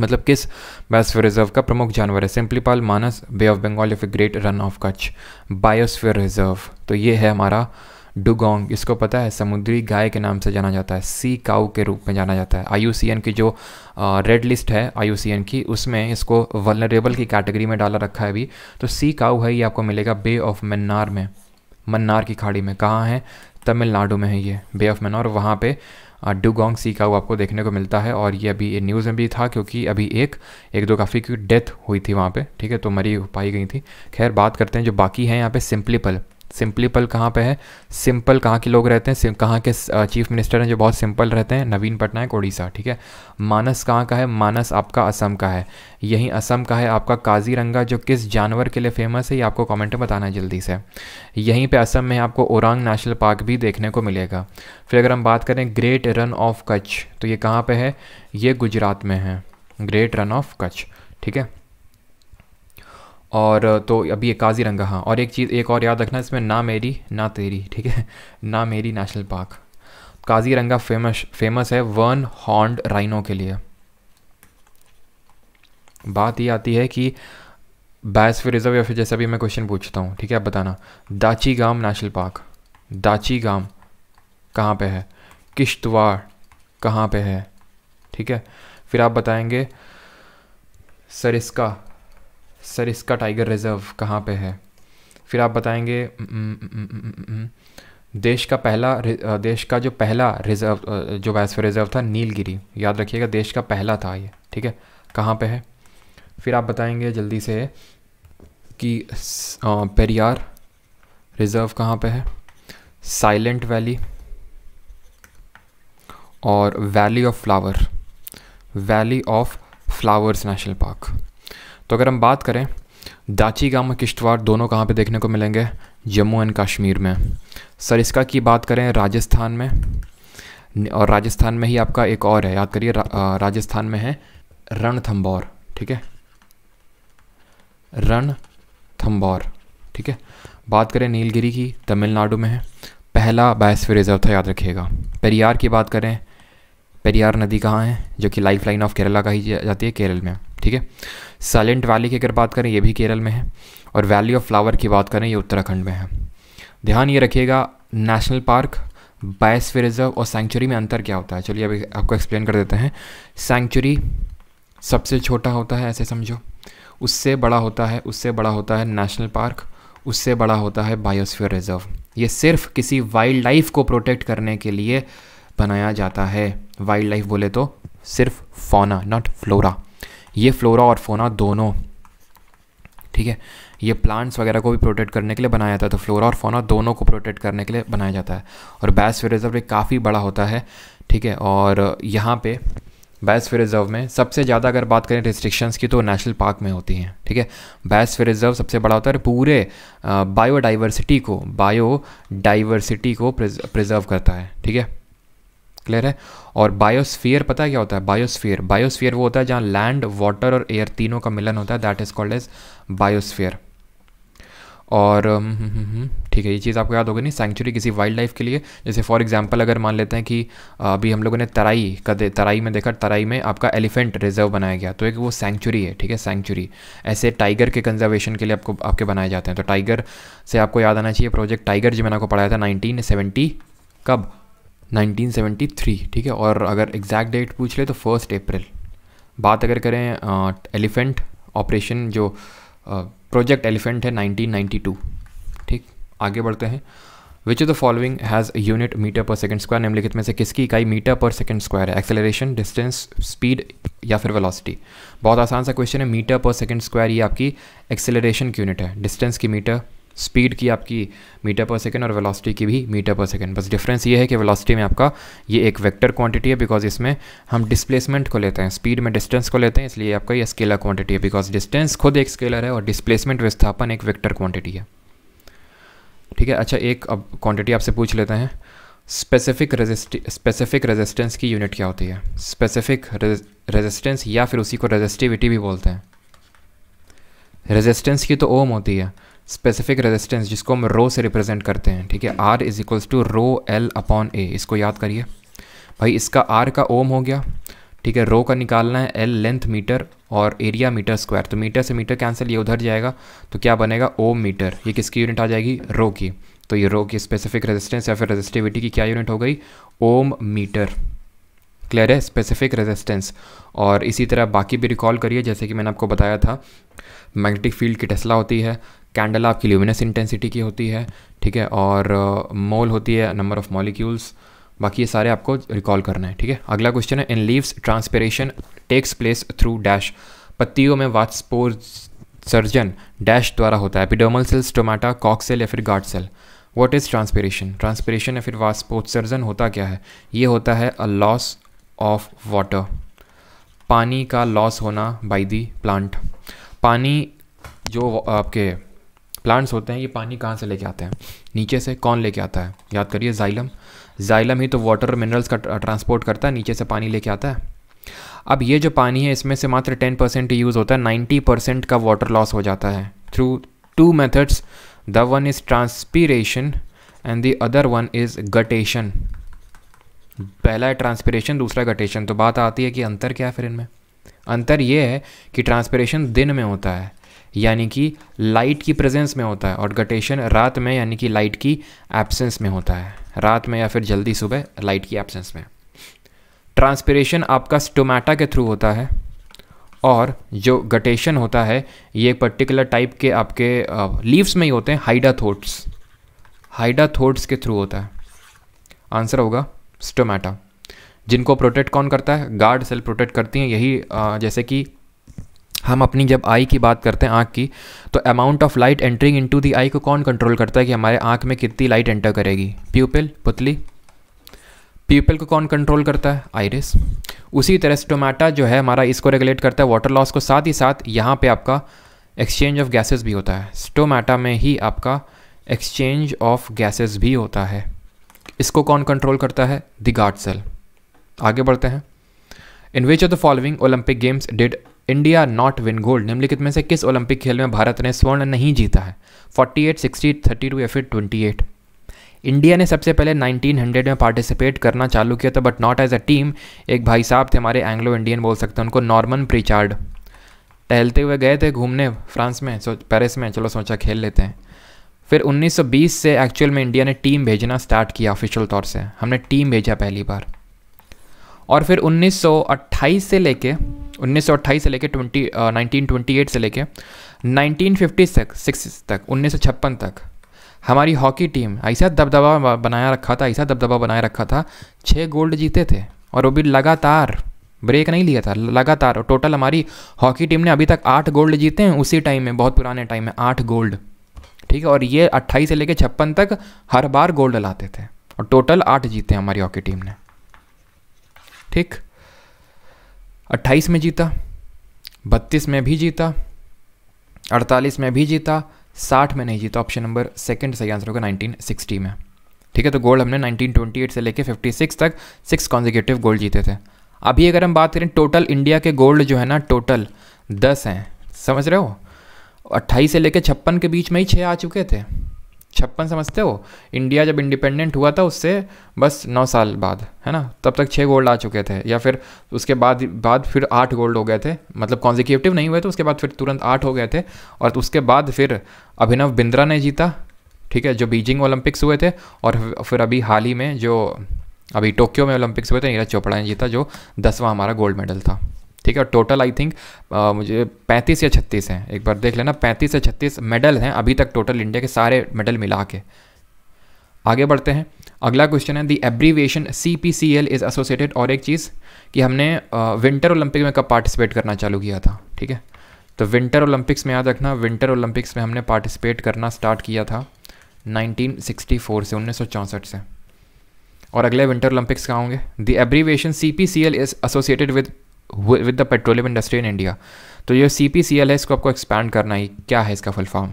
मतलब किस बायोस्फीयर रिजर्व का प्रमुख जानवर है सिंपलीपाल मानस बे ऑफ बंगाल या फिर great Rann of Kutch biosphere reserve तो ये है हमारा डुगोंग इसको पता है समुद्री गाय के नाम से जाना जाता है सी काऊ के रूप में जाना जाता है आई की जो रेड लिस्ट है आई की उसमें इसको वलरेबल की कैटेगरी में डाला रखा है अभी तो सी काउ है ये आपको मिलेगा बे ऑफ मन्नार में मन्नार की खाड़ी में कहाँ है तमिलनाडु में है ये बे ऑफ मन्नार वहाँ पर डुगोंग सी का वो आपको देखने को मिलता है और ये अभी न्यूज़ में भी था क्योंकि अभी एक एक दो काफ़ी की डेथ हुई थी वहाँ पे ठीक है तो मरी पाई गई थी खैर बात करते हैं जो बाकी हैं यहाँ पे सिंपलीपल सिंपली पल कहाँ पे है सिंपल कहाँ के लोग रहते हैं कहाँ के चीफ मिनिस्टर हैं जो बहुत सिंपल रहते हैं नवीन पटनायक उड़ीसा ठीक है मानस कहाँ का है मानस आपका असम का है यहीं असम का है आपका काजीरंगा जो किस जानवर के लिए फेमस है ये आपको कमेंट में बताना है जल्दी से यहीं पे असम में आपको ओरंग नेशनल पार्क भी देखने को मिलेगा फिर अगर हम बात करें ग्रेट रन ऑफ कच्छ तो ये कहाँ पर है ये गुजरात में है ग्रेट रन ऑफ कच्छ ठीक है और तो अभी ये काजीरंगा हाँ और एक चीज़ एक और याद रखना इसमें ना मेरी ना तेरी ठीक है ना मेरी national park Kaziranga famous famous है वन हॉर्न राइनो के लिए बात ये आती है कि फिर रिजर्व या फिर जैसे भी मैं क्वेश्चन पूछता हूँ ठीक है आप बताना दाची गाम नेशनल पार्क दाची गाम कहाँ पर है किश्तवाड़ कहाँ पर है ठीक है फिर आप बताएंगे सरिस्का सर इसका टाइगर रिज़र्व कहाँ पे है फिर आप बताएंगे देश का पहला देश का जो पहला रिज़र्व जो वैसे रिज़र्व था नीलगिरी याद रखिएगा देश का पहला था ये ठीक है कहाँ पे है फिर आप बताएंगे जल्दी से कि पेरियार रिज़र्व कहाँ पे है साइलेंट वैली और valley of flower valley of flowers national park तो अगर हम बात करें दाची गामा किश्तवाड़ दोनों कहाँ पे देखने को मिलेंगे जम्मू एंड कश्मीर में सरिस्का की बात करें राजस्थान में और राजस्थान में ही आपका एक और है याद करिए रा, राजस्थान में है रणथम्बौर ठीक है रणथम्बौर ठीक है बात करें नीलगिरी की तमिलनाडु में है पहला बायोस्फीयर रिजर्व था याद रखिएगा पेरियार की बात करें पेरियार नदी कहाँ है जो कि लाइफ लाइन ऑफ केरला कही जाती है केरल में ठीक है साइलेंट वैली की अगर बात करें ये भी केरल में है और वैली ऑफ फ्लावर की बात करें ये उत्तराखंड में है ध्यान ये रखिएगा नेशनल पार्क बायोस्फीयर रिजर्व और सेंचुरी में अंतर क्या होता है चलिए अभी आपको एक्सप्लेन कर देते हैं सेंचुरी सबसे छोटा होता है ऐसे समझो उससे बड़ा होता है उससे बड़ा होता है नेशनल पार्क उससे बड़ा होता है बायोस्फीयर रिजर्व ये सिर्फ किसी वाइल्ड लाइफ को प्रोटेक्ट करने के लिए बनाया जाता है वाइल्ड लाइफ बोले तो सिर्फ फोना नॉट फ्लोरा ये फ्लोरा और फोना दोनों ठीक है ये प्लांट्स वगैरह को भी प्रोटेक्ट करने के लिए बनाया जाता है तो फ्लोरा और फोना दोनों को प्रोटेक्ट करने के लिए बनाया जाता है और बायोस्फीयर रिजर्व एक काफ़ी बड़ा होता है ठीक है और यहाँ पे बायोस्फीयर रिजर्व में सबसे ज़्यादा अगर बात करें रिस्ट्रिक्शंस की तो नेशनल पार्क में होती हैं ठीक है बायोस्फीयर रिजर्व सबसे बड़ा होता है पूरे बायोडाइवर्सिटी को बायोडाइवर्सिटी को प्रिजर्व करता है ठीक है क्लियर है और बायोस्फीयर पता है क्या होता है बायोस्फीयर बायोस्फीयर वो होता है जहाँ लैंड वाटर और एयर तीनों का मिलन होता है that is called as biosphere और हम्म, हम्म, हम्म, ठीक है ये चीज़ आपको याद होगी नहीं सेंचुरी किसी वाइल्ड लाइफ के लिए जैसे फॉर एग्जांपल अगर मान लेते हैं कि अभी हम लोगों ने तराई का दे तराई में देखा तराई में आपका एलिफेंट रिजर्व बनाया गया तो एक वो सेंचुरी है ठीक है सेंचुरी ऐसे टाइगर के कंजर्वेशन के लिए आपको आपके बनाए जाते हैं तो टाइगर से आपको याद आना चाहिए प्रोजेक्ट टाइगर जी मैंने आपको पढ़ाया था नाइनटीन कब 1973 ठीक है और अगर एग्जैक्ट डेट पूछ ले तो फर्स्ट अप्रैल बात अगर करें एलिफेंट ऑपरेशन जो प्रोजेक्ट एलिफेंट है 1992 ठीक आगे बढ़ते हैं which is the following has unit metre per second square निम्नलिखित में से किसकी इकाई मीटर पर सेकेंड स्क्वायर है एक्सेलरेशन डिस्टेंस स्पीड या फिर वेलोसिटी बहुत आसान सा क्वेश्चन है मीटर पर सेकेंड स्क्वायर ये आपकी एक्सेलरेशन की यूनिट है डिस्टेंस की मीटर स्पीड की आपकी मीटर पर सेकेंड और वेलोसिटी की भी मीटर पर सेकेंड बस डिफरेंस ये है कि वेलोसिटी में आपका ये एक वेक्टर क्वांटिटी है बिकॉज इसमें हम डिस्प्लेसमेंट को लेते हैं स्पीड में डिस्टेंस को लेते हैं इसलिए आपका ये स्केलर क्वांटिटी है बिकॉज डिस्टेंस खुद एक स्केलर है और डिस्प्लेसमेंट विस्थापन एक वैक्टर क्वांटिटी है ठीक है अच्छा एक अब क्वान्टिटी आपसे पूछ लेते हैं स्पेसिफिक स्पेसिफिक रेजिस्टेंस की यूनिट क्या होती है स्पेसिफिक रेजिस्टेंस या फिर उसी को रेजिस्टिविटी भी बोलते हैं रेजिस्टेंस की तो ओम होती है स्पेसिफिक रेजिस्टेंस जिसको हम रो से रिप्रेजेंट करते हैं ठीक है R is equals to rho L upon A इसको याद करिए भाई इसका आर का ओम हो गया ठीक है रो का निकालना है एल लेंथ मीटर और एरिया मीटर स्क्वायर तो मीटर से मीटर कैंसिल ये उधर जाएगा तो क्या बनेगा ओम मीटर ये किसकी यूनिट आ जाएगी रो की तो ये रो की स्पेसिफिक रेजिस्टेंस या फिर रेजिस्टिविटी की क्या यूनिट हो गई ओम मीटर क्लियर है स्पेसिफिक रेजिस्टेंस और इसी तरह बाकी भी रिकॉल करिए जैसे कि मैंने आपको बताया था मैग्नेटिक फील्ड की टेस्ला होती है कैंडल आपकी ल्यूमिनस इंटेंसिटी की होती है ठीक है और मोल uh, होती है नंबर ऑफ मॉलिक्यूल्स बाकी ये सारे आपको रिकॉल करना है ठीक है अगला क्वेश्चन है in leaves transpiration takes place through dash पत्तियों में वाटस्पोर सर्जन डैश द्वारा होता है एपिडर्मल सेल्स टोमाटा कॉक सेल या फिर guard cell what is transpiration transpiration या फिर वास्पोत्सर्जन होता क्या है ये होता है अ लॉस ऑफ वाटर पानी का लॉस होना बाई दी प्लांट पानी जो आपके प्लांट्स होते हैं ये पानी कहाँ से लेके आते हैं नीचे से कौन लेके आता है याद करिए जाइलम जाइलम ही तो वाटर मिनरल्स का ट्रांसपोर्ट करता है नीचे से पानी लेके आता है अब ये जो पानी है इसमें से मात्र टेन परसेंट यूज़ होता है नाइन्टी परसेंट का वाटर लॉस हो जाता है through two methods the one is transpiration and the other one is guttation पहला है ट्रांसपीरेशन दूसरा गटेशन तो बात आती है कि अंतर क्या है फिर इनमें अंतर ये है कि ट्रांसपीरेशन दिन में होता है यानी कि लाइट की प्रेजेंस में होता है और गटेशन रात में यानी कि लाइट की एब्सेंस में होता है रात में या फिर जल्दी सुबह लाइट की एब्सेंस में ट्रांसपीरेशन आपका स्टोमेटा के थ्रू होता है और जो गटेशन होता है ये पर्टिकुलर टाइप के आपके लीव्स में ही होते हैं हाइडा थोट्स हाइडा थोट्स के थ्रू होता है आंसर होगा स्टोमेटा जिनको प्रोटेक्ट कौन करता है गार्ड सेल प्रोटेक्ट करती हैं यही जैसे कि हम अपनी जब आई की बात करते हैं आँख की तो amount of light entering into the eye को कौन कंट्रोल करता है कि हमारे आँख में कितनी लाइट एंटर करेगी प्यूपिल पुतली प्यूपिल को कौन कंट्रोल करता है आइरिस उसी तरह से जो है हमारा इसको रेगुलेट करता है वाटर लॉस को साथ ही साथ यहाँ पे आपका एक्सचेंज ऑफ गैसेस भी होता है स्टोमेटा में ही आपका एक्सचेंज ऑफ गैसेस भी होता है इसको कौन कंट्रोल करता है द गार्ड सेल आगे बढ़ते हैं in which of the following Olympic games did India not win gold निम्नलिखित में से किस ओलंपिक खेल में भारत ने स्वर्ण नहीं जीता है 48, 60, 32 या फिर 28 इंडिया ने सबसे पहले 1900 में पार्टिसिपेट करना चालू किया था but not as a team एक भाई साहब थे हमारे एंग्लो इंडियन बोल सकते हैं उनको नॉर्मन प्रिचार्ड टहलते हुए गए थे घूमने फ्रांस में सो पेरिस में चलो सोचा खेल लेते हैं फिर 1920 से एक्चुअल में इंडिया ने टीम भेजना स्टार्ट किया ऑफिशियल तौर से हमने टीम भेजा पहली बार और फिर 1928 से लेके उन्नीस से लेके ट्वेंटी नाइनटीन से लेके नाइनटीन फिफ्टी तक सिक्स तक उन्नीस तक हमारी हॉकी टीम ऐसा दबदबा बनाया रखा था ऐसा दबदबा बनाया रखा था छः गोल्ड जीते थे और वो भी लगातार ब्रेक नहीं लिया था लगातार और टोटल हमारी हॉकी टीम ने अभी तक आठ गोल्ड जीते हैं उसी टाइम में बहुत पुराने टाइम में आठ गोल्ड ठीक है और ये अट्ठाईस से लेकर छप्पन तक हर बार गोल्ड लाते थे और टोटल आठ जीते हैं हमारी हॉकी टीम ने ठीक अट्ठाईस में जीता बत्तीस में भी जीता अड़तालीस में भी जीता साठ में नहीं जीता ऑप्शन नंबर सेकंड सही आंसर होगा नाइनटीन सिक्सटी में ठीक है तो गोल्ड हमने 1928 से लेके 56 तक सिक्स कॉन्जिकेटिव गोल्ड जीते थे अभी अगर हम बात करें टोटल इंडिया के गोल्ड जो है ना टोटल दस हैं समझ रहे हो अट्ठाईस से लेकर छप्पन के बीच में ही छः आ चुके थे छप्पन समझते हो इंडिया जब इंडिपेंडेंट हुआ था उससे बस नौ साल बाद है ना तब तक छः गोल्ड आ चुके थे या फिर उसके बाद बाद फिर आठ गोल्ड हो गए थे मतलब कॉन्जिक्यूटिव नहीं हुए थे तो उसके बाद फिर तुरंत आठ हो गए थे और उसके बाद फिर अभिनव बिंद्रा ने जीता ठीक है जो बीजिंग ओलंपिक्स हुए थे और फिर अभी हाल ही में जो अभी टोक्यो में ओलंपिक्स हुए थे नीरज चोपड़ा ने जीता जो दसवां हमारा गोल्ड मेडल था ठीक है और टोटल आई थिंक मुझे 35 या छत्तीस हैं एक बार देख लेना पैंतीस या छत्तीस मेडल हैं अभी तक टोटल इंडिया के सारे मेडल मिला के आगे बढ़ते हैं अगला क्वेश्चन है the abbreviation C P C L is associated और एक चीज़ कि हमने विंटर ओलंपिक में कब पार्टिसिपेट करना चालू किया था ठीक है तो विंटर ओलंपिक्स में याद रखना विंटर ओलंपिक्स में हमने पार्टिसिपेट करना स्टार्ट किया था 1964 से उन्नीस से और अगले विंटर ओलंपिक्स कहाँ होंगे the abbreviation C P C L is associated with with the petroleum industry in India तो ये सी पी सी एल है इसको आपको एक्सपैंड करना है क्या है इसका फुल फॉर्म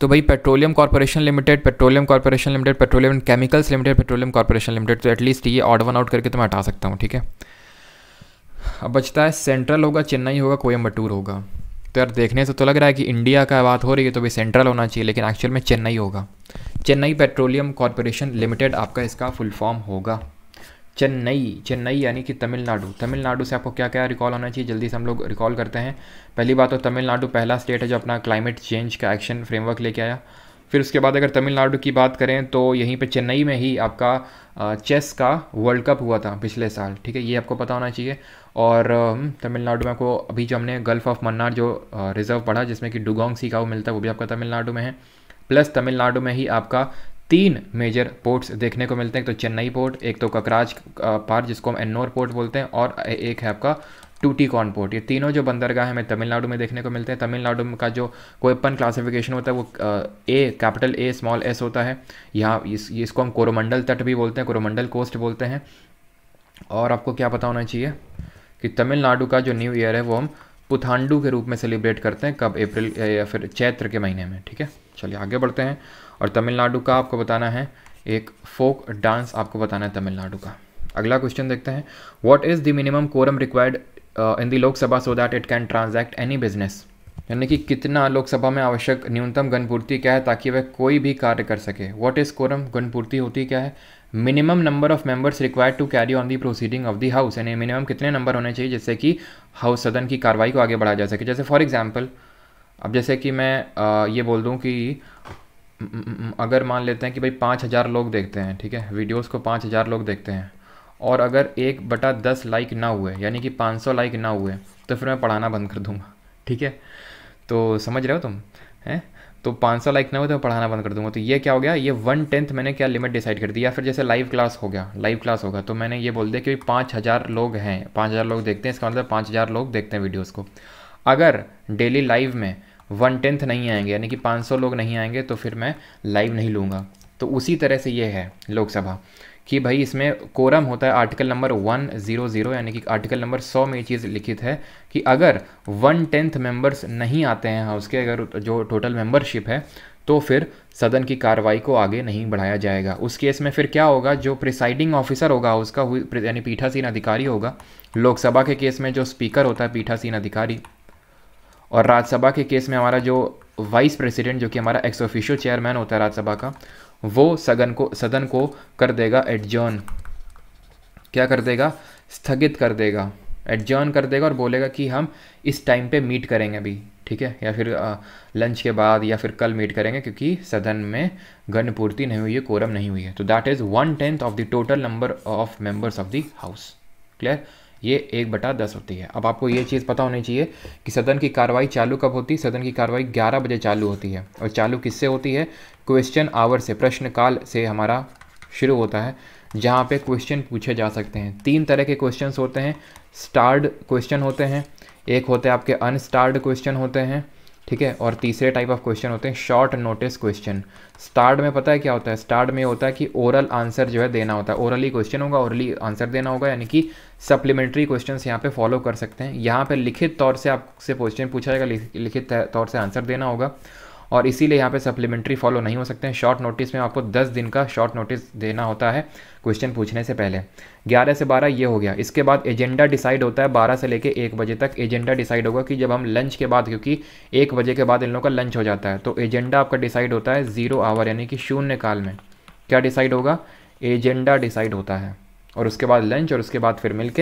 तो भाई petroleum corporation limited petroleum corporation limited petroleum and chemicals limited petroleum corporation limited तो एटलीस्ट ये ऑर्ड वन आउट करके तो मैं हटा सकता हूँ ठीक है अब बचता है सेंट्रल होगा चेन्नई होगा कोयम्बटूर होगा तो यार देखने से तो लग रहा है कि इंडिया का बात हो रही है तो भाई सेंट्रल होना चाहिए लेकिन एक्चुअल में चेन्नई होगा चेन्नई पेट्रोलियम कॉरपोरेशन लिमिटेड आपका इसका फुल फॉर्म होगा चेन्नई चेन्नई यानी कि तमिलनाडु तमिलनाडु से आपको क्या क्या रिकॉल होना चाहिए जल्दी से हम लोग रिकॉल करते हैं पहली बात तो तमिलनाडु पहला स्टेट है जो अपना क्लाइमेट चेंज का एक्शन फ्रेमवर्क लेके आया फिर उसके बाद अगर तमिलनाडु की बात करें तो यहीं पे चेन्नई में ही आपका चेस का वर्ल्ड कप हुआ था पिछले साल ठीक है ये आपको पता होना चाहिए और तमिलनाडु में आपको अभी जो हमने गल्फ ऑफ मन्नार जो रिज़र्व पढ़ा जिसमें कि डुगोंग सी मिलता है वो भी आपका तमिलनाडु में है प्लस तमिलनाडु में ही आपका तीन मेजर पोर्ट्स देखने को मिलते हैं तो चेन्नई पोर्ट एक तो ककराज पार जिसको हम एन्नोर पोर्ट बोलते हैं और एक है आपका टूटी कॉन पोर्ट ये तीनों जो बंदरगाह हमें तमिलनाडु में देखने को मिलते हैं तमिलनाडु का जो कोईपन क्लासिफिकेशन होता है वो A capital A small S होता है यहाँ इस, इसको हम कोरोमंडल तट भी बोलते हैं कोरोमंडल कोस्ट बोलते हैं और आपको क्या पता होना चाहिए कि तमिलनाडु का जो न्यू ईयर है वो हम पुथांडू के रूप में सेलिब्रेट करते हैं कब अप्रैल या फिर चैत्र के महीने में ठीक है चलिए आगे बढ़ते हैं और तमिलनाडु का आपको बताना है एक फोक डांस आपको बताना है तमिलनाडु का अगला क्वेश्चन देखते हैं what is the minimum quorum required in the Lok Sabha so that it can transact any business यानी कि कितना लोकसभा में आवश्यक न्यूनतम गणपूर्ति क्या है ताकि वह कोई भी कार्य कर सके वॉट इज़ कोरम गणपूर्ति होती क्या है minimum number of members required to carry on the proceeding of the house यानी मिनिमम कितने नंबर होने चाहिए जिससे कि हाउस सदन की कार्रवाई को आगे बढ़ाया जा सके जैसे फॉर एग्जाम्पल अब जैसे कि मैं आ, uh, ये बोल दूँ कि हम्म, अगर मान लेते हैं कि भाई पाँच हज़ार लोग देखते हैं ठीक है वीडियोस को पाँच हज़ार लोग देखते हैं और अगर एक बटा दस लाइक ना हुए यानी कि पाँच सौ लाइक ना हुए तो फिर मैं पढ़ाना बंद कर दूँगा ठीक है तो समझ रहे हो तुम हैं तो पाँच सौ लाइक ना हुए तो मैं पढ़ाना बंद कर दूंगा तो ये क्या हो गया ये वन टेंथ मैंने क्या लिमिट डिसाइड कर दी या फिर जैसे लाइव क्लास हो गया लाइव क्लास होगा तो मैंने ये बोल दिया कि भाई पाँच हज़ार लोग हैं पाँच हज़ार लोग देखते हैं इसका मतलब पाँच हज़ार लोग देखते हैं वीडियोज़ को अगर डेली लाइव में वन टेंथ नहीं आएंगे यानी कि 500 लोग नहीं आएंगे तो फिर मैं लाइव नहीं लूँगा तो उसी तरह से ये है लोकसभा कि भाई इसमें कोरम होता है आर्टिकल नंबर 100 यानी कि आर्टिकल नंबर 100 में ये चीज़ लिखित है कि अगर वन टेंथ मेंबर्स नहीं आते हैं हाउस के अगर जो टोटल मेंबरशिप है तो फिर सदन की कार्रवाई को आगे नहीं बढ़ाया जाएगा उस केस में फिर क्या होगा जो प्रिसाइडिंग ऑफिसर होगा उसका यानी पीठासीन अधिकारी होगा लोकसभा के केस में जो स्पीकर होता है पीठासीन अधिकारी और राज्यसभा के केस में हमारा जो वाइस प्रेसिडेंट जो कि हमारा एक्स ऑफिशियल चेयरमैन होता है राज्यसभा का वो सदन को सदन को कर देगा एडजर्न क्या कर देगा स्थगित कर देगा एडजर्न कर देगा और बोलेगा कि हम इस टाइम पे मीट करेंगे अभी ठीक है या फिर आ, लंच के बाद या फिर कल मीट करेंगे क्योंकि सदन में गणपूर्ति पूर्ति नहीं हुई है कोरम नहीं हुई है तो that is one tenth of the total number of members of the house clear ये एक बटा दस होती है अब आपको ये चीज़ पता होनी चाहिए कि सदन की कार्रवाई चालू कब होती है सदन की कार्रवाई ग्यारह बजे चालू होती है और चालू किससे होती है क्वेश्चन आवर से प्रश्नकाल से हमारा शुरू होता है जहाँ पे क्वेश्चन पूछे जा सकते हैं तीन तरह के क्वेश्चन होते हैं स्टार्ड क्वेश्चन होते हैं एक होते हैं आपके अनस्टार्ड क्वेश्चन होते हैं ठीक है और तीसरे टाइप ऑफ क्वेश्चन होते हैं शॉर्ट नोटिस क्वेश्चन स्टार्ट में पता है क्या होता है स्टार्ट में होता है कि ओरल आंसर जो है देना होता है ओरली क्वेश्चन होगा ओरली आंसर देना होगा यानी कि सप्लीमेंट्री क्वेश्चन यहाँ पे फॉलो कर सकते हैं यहाँ पे लिखित तौर से आपसे क्वेश्चन पूछा जाएगा लिखित तौर से आंसर देना होगा और इसीलिए यहाँ पे सप्लीमेंट्री फॉलो नहीं हो सकते हैं शॉर्ट नोटिस में आपको 10 दिन का शॉर्ट नोटिस देना होता है क्वेश्चन पूछने से पहले 11 से 12 ये हो गया इसके बाद एजेंडा डिसाइड होता है 12 से लेके एक बजे तक एजेंडा डिसाइड होगा कि जब हम लंच के बाद क्योंकि एक बजे के बाद इन लोगों का लंच हो जाता है तो एजेंडा आपका डिसाइड होता है ज़ीरो आवर यानी कि शून्य काल में क्या डिसाइड होगा एजेंडा डिसाइड होता है और उसके बाद लंच और उसके बाद फिर मिल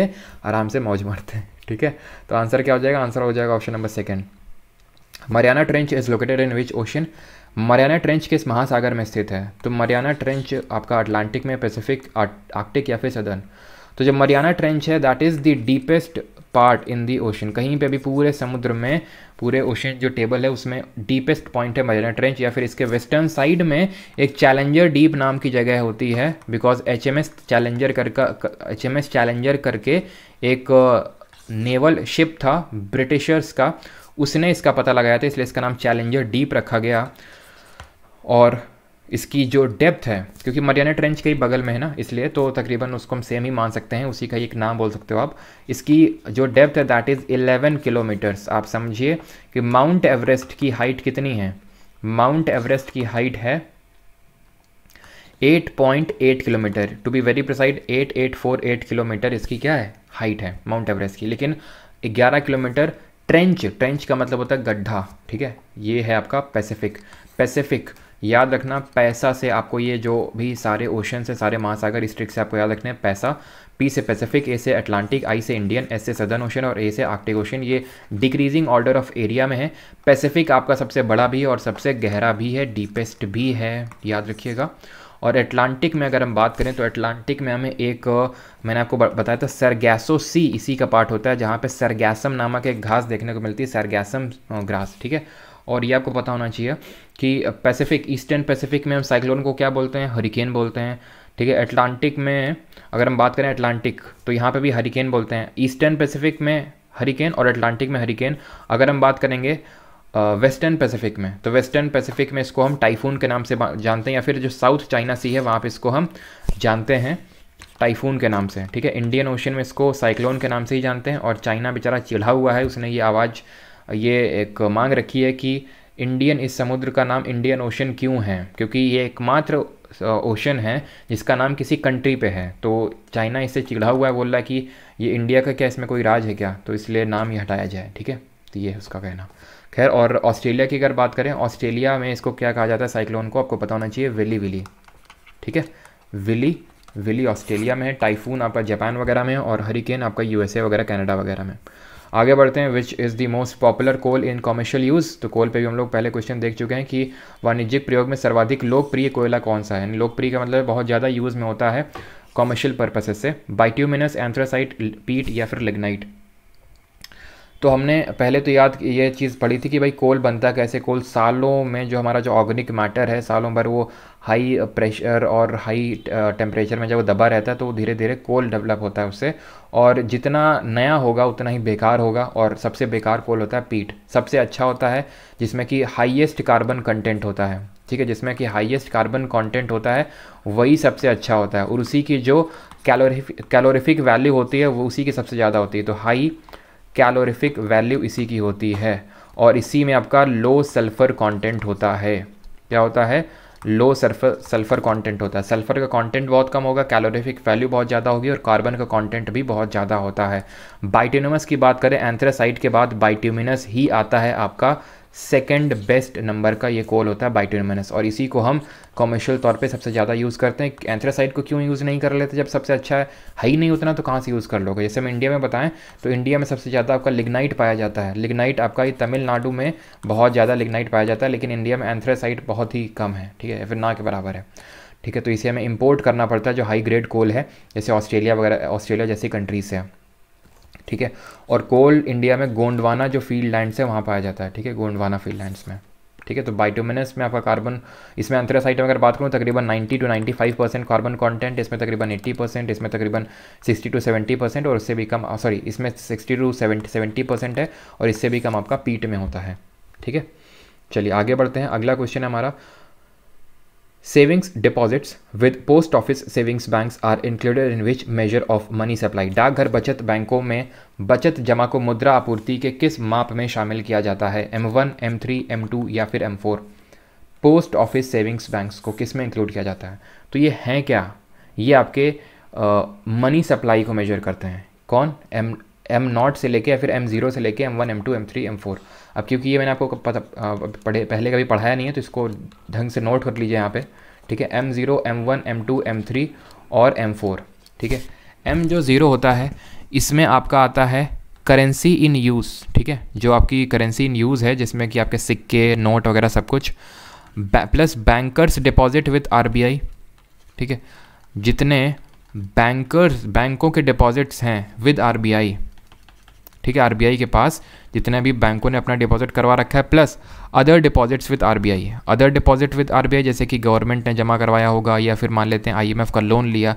आराम से मौज मारते हैं ठीक है तो आंसर क्या हो जाएगा आंसर हो जाएगा option number second Mariana trench is located in which ocean Mariana trench किस महासागर में स्थित है तो मरियाना ट्रेंच आपका अटलांटिक में पैसिफिक आर्कटिक या फिर सदर्न तो जब मरियाना ट्रेंच है that is the deepest part in the ocean कहीं पे भी पूरे समुद्र में पूरे ओशन जो टेबल है उसमें डीपेस्ट पॉइंट है मरियाना ट्रेंच या फिर इसके वेस्टर्न साइड में एक चैलेंजर डीप नाम की जगह होती है because H M S Challenger करके एच एम एस चैलेंजर करके एक नेवल uh, शिप था ब्रिटिशर्स का उसने इसका पता लगाया था इसलिए इसका नाम चैलेंजर डीप रखा गया और इसकी जो डेप्थ है क्योंकि मरियाना ट्रेंच के ही बगल में है ना इसलिए तो तकरीबन उसको हम सेम ही मान सकते हैं उसी का एक नाम बोल सकते हो आप इसकी जो डेप्थ है दैट इज़ 11 किलोमीटर्स आप समझिए कि माउंट एवरेस्ट की हाइट कितनी है माउंट एवरेस्ट की हाइट है 8.8 kilometre to be very precise 8848 kilometre इसकी क्या है हाइट है माउंट एवरेस्ट की लेकिन 11 किलोमीटर ट्रेंच ट्रेंच का मतलब होता है गड्ढा ठीक है ये है आपका पैसिफिक पैसिफिक याद रखना पैसा से आपको ये जो भी सारे ओशन से सारे महासागर स्ट्रिक्ट से आपको याद रखना है पैसा पी से पैसिफिक ए से अटलांटिक आई से इंडियन एस से सदर्न ओशन और ए से आर्कटिक ओशन ये डिक्रीजिंग ऑर्डर ऑफ एरिया में है पैसिफिक आपका सबसे बड़ा भी है और सबसे गहरा भी है डीपेस्ट भी है याद रखिएगा और अटलांटिक में अगर हम बात करें तो अटलांटिक में हमें एक मैंने आपको बताया था सरगैसो सी इसी का पार्ट होता है जहाँ पे सरगैसम नामक एक घास देखने को मिलती है सरगैसम घास ठीक है और ये आपको पता होना चाहिए कि पैसिफिक ईस्टर्न पैसिफिक में हम साइक्लोन को क्या बोलते हैं हरिकेन बोलते हैं ठीक है अटलांटिक में अगर हम बात करें अटलांटिक तो यहाँ पर भी हरिकेन बोलते हैं ईस्टर्न पैसिफिक में हरिकेन और अटलांटिक में हरिकेन अगर हम बात करेंगे वेस्टर्न पैसिफिक में तो वेस्टर्न पैसिफिक में इसको हम टाइफून के नाम से जानते हैं या फिर जो साउथ चाइना सी है वहाँ पर इसको हम जानते हैं टाइफून के नाम से ठीक है इंडियन ओशन में इसको साइक्लोन के नाम से ही जानते हैं और चाइना बेचारा चिढ़ा हुआ है उसने ये आवाज़ ये एक मांग रखी है कि इंडियन इस समुद्र का नाम इंडियन ओशन क्यों है क्योंकि ये एकमात्र ओशन है जिसका नाम किसी कंट्री पे है तो चाइना इससे चिढ़ा हुआ है बोल रहा है कि ये इंडिया का क्या इसमें कोई राज है क्या तो इसलिए नाम ही हटाया जाए ठीक है तो ये है उसका कहना खैर और ऑस्ट्रेलिया की अगर बात करें ऑस्ट्रेलिया में इसको क्या कहा जाता है साइक्लोन को आपको पता होना चाहिए विली विली ठीक है विली विली ऑस्ट्रेलिया में है टाइफून आपका जापान वगैरह में और हरिकेन आपका यूएसए वगैरह कनाडा वगैरह में आगे बढ़ते हैं which is the most popular coal in commercial use तो कोल पे भी हम लोग पहले क्वेश्चन देख चुके हैं कि वाणिज्यिक प्रयोग में सर्वाधिक लोकप्रिय कोयला कौन सा है यानी लोकप्रिय का मतलब बहुत ज़्यादा यूज़ में होता है कॉमर्शियल पर्पसेस से बाइट्यूमिनस एंथ्रासाइट पीट या फिर लिग्नाइट तो हमने पहले तो याद ये चीज़ पढ़ी थी कि भाई कोल बनता कैसे कोल सालों में जो हमारा जो ऑर्गेनिक मैटर है सालों भर वो हाई प्रेशर और हाई टेम्परेचर में जब वो दबा रहता है तो धीरे धीरे कोल डेवलप होता है उससे और जितना नया होगा उतना ही बेकार होगा और सबसे बेकार कोल होता है पीट सबसे अच्छा होता है जिसमें कि हाइएस्ट कार्बन कंटेंट होता है ठीक है जिसमें कि हाइएस्ट कार्बन कंटेंट होता है वही सबसे अच्छा होता है और उसी की जो कैलोरिफिक कैलोरिफिक वैल्यू होती है वो उसी की सबसे ज़्यादा होती है तो हाई कैलोरिफिक वैल्यू इसी की होती है और इसी में आपका लो सल्फ़र कंटेंट होता है क्या होता है लो सल्फर सल्फर कंटेंट होता है सल्फर का कंटेंट बहुत कम होगा कैलोरीफिक वैल्यू बहुत ज़्यादा होगी और कार्बन का कंटेंट भी बहुत ज़्यादा होता है बाइटिनमस की बात करें एंथ्रासाइट के बाद बाइट्यूमिनस ही आता है आपका सेकेंड बेस्ट नंबर का ये कोल होता है बाइटोमिनस और इसी को हम कॉमर्शियल तौर पे सबसे ज़्यादा यूज़ करते हैं एंथ्रासाइड को क्यों यूज़ नहीं कर लेते जब सबसे अच्छा है हाई नहीं उतना तो कहाँ से यूज़ कर लोगे जैसे हम इंडिया में बताएं तो इंडिया में सबसे ज़्यादा आपका लिग्नाइट पाया जाता है लिग्नाइट आपका ये तमिलनाडु में बहुत ज़्यादा लिग्नाइट पाया जाता है लेकिन इंडिया में एंथ्रासाइड बहुत ही कम है ठीक है फिर ना के बराबर है ठीक है तो इसे हमें इम्पोर्ट करना पड़ता है जो हाई ग्रेड कोल है जैसे ऑस्ट्रेलिया वगैरह ऑस्ट्रेलिया जैसी कंट्रीज से है ठीक है और कोल इंडिया में गोंडवाना जो फील्ड लैंड्स है वहाँ पाया जाता है ठीक है गोंडवाना फील्ड लैंड्स में ठीक है तो बाइटोमिनस में आपका कार्बन इसमें अंतरासाइट में अगर बात करूँ तकरीबन 90 टू 95 परसेंट कार्बन कंटेंट इसमें तकरीबन 80 परसेंट इसमें तकरीबन 60 टू 70 परसेंट और इससे भी कम सॉरी इसमें 60 टू 70 सेवेंटी परसेंट है और इससे भी कम आपका पीट में होता है ठीक है चलिए आगे बढ़ते हैं अगला क्वेश्चन है हमारा Savings deposits with post office savings banks are included in which measure of money supply डाकघर बचत बैंकों में बचत जमा को मुद्रा आपूर्ति के किस माप में शामिल किया जाता है M1, M3, M2 या फिर M4 post office savings banks को किस में इंक्लूड किया जाता है तो ये हैं क्या ये आपके मनी uh, सप्लाई को मेजर करते हैं कौन एम एम नॉट से लेके या फिर एम ज़ीरो से लेके M one M two M three M four अब क्योंकि ये मैंने आपको पता पढ़े पहले कभी पढ़ाया नहीं है तो इसको ढंग से नोट कर लीजिए यहाँ पे ठीक है M zero M one M two M three और एम फोर ठीक है एम जो ज़ीरो होता है इसमें आपका आता है करेंसी इन यूज़ ठीक है जो आपकी करेंसी इन यूज़ है जिसमें कि आपके सिक्के नोट वगैरह सब कुछ plus bankers deposit with R ठीक है जितने बैंकर्स बैंकों के डिपॉजिट्स हैं विद आर ठीक है आरबीआई के पास जितने भी बैंकों ने अपना डिपॉजिट करवा रखा है plus other deposits with RBI other deposit with RBI जैसे कि गवर्नमेंट ने जमा करवाया होगा या फिर मान लेते हैं आईएमएफ का लोन लिया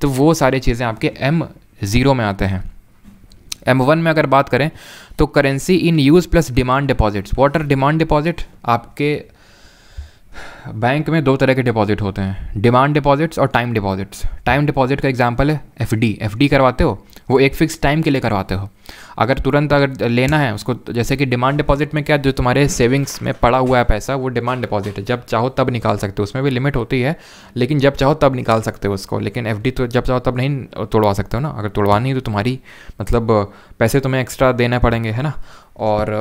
तो वो सारी चीज़ें आपके एम ज़ीरो में आते हैं एम वन में अगर बात करें तो currency in use plus demand deposits are demand deposit आपके बैंक में दो तरह के डिपॉजिट होते हैं डिमांड डिपॉजिट्स और टाइम डिपॉजिट्स टाइम डिपॉजिट का एग्जांपल है एफडी एफडी करवाते हो वो एक फिक्स टाइम के लिए करवाते हो अगर तुरंत अगर लेना है उसको जैसे कि डिमांड डिपॉजिट में क्या जो तुम्हारे सेविंग्स में पड़ा हुआ है पैसा वो डिमांड डिपॉजिट है जब चाहो तब निकाल सकते हो उसमें भी लिमिट होती है लेकिन जब चाहो तब निकाल सकते हो उसको लेकिन एफ तो जब चाहो तब नहीं तोड़वा सकते हो ना अगर तोड़वानी है तो तुम्हारी मतलब पैसे तुम्हें एक्स्ट्रा देना पड़ेंगे है ना और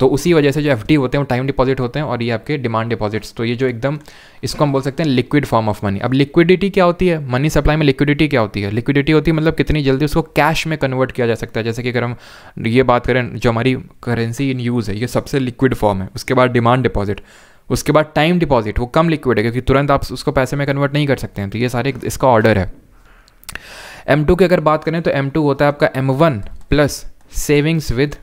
तो उसी वजह से जो एफ होते हैं वो टाइम डिपॉजिट होते हैं और ये आपके डिमांड डिपॉजिट्स तो ये जो एकदम इसको हम बोल सकते हैं लिक्विड फॉर्म ऑफ मनी अब लिक्विडिटी क्या होती है मनी सप्लाई में लिक्विडिटी क्या होती है लिक्विडिटी होती है मतलब कितनी जल्दी उसको कैश में कन्वर्ट किया जा सकता है जैसे कि अगर हम ये बात करें जो हमारी करेंसी इन यूज़ है ये सबसे लिक्विड फॉर्म है उसके बाद डिमांड डिपॉजिट उसके बाद टाइम डिपॉजिट वो कम लिक्विड है क्योंकि तुरंत आप उसको पैसे में कन्वर्ट नहीं कर सकते हैं तो ये सारे इसका ऑर्डर है एम टू की अगर बात करें तो एम टू होता है आपका M one plus savings with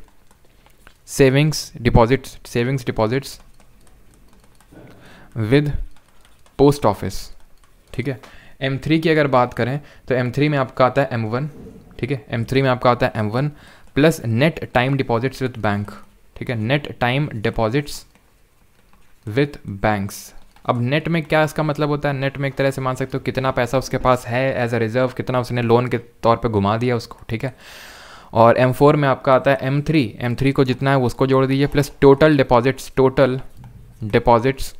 savings deposits savings deposits with post office ठीक है एम थ्री की अगर बात करें तो एम थ्री में आपका आता है एम वन ठीक है एम थ्री में आपका आता है M one plus net time deposits with bank ठीक है net time deposits with banks अब नेट में क्या इसका मतलब होता है नेट में एक तरह से मान सकते हो कितना पैसा उसके पास है एज अ रिजर्व कितना उसने लोन के तौर पे घुमा दिया उसको ठीक है और M4 में आपका आता है M3 M3 को जितना है उसको जोड़ दीजिए plus total deposits total deposits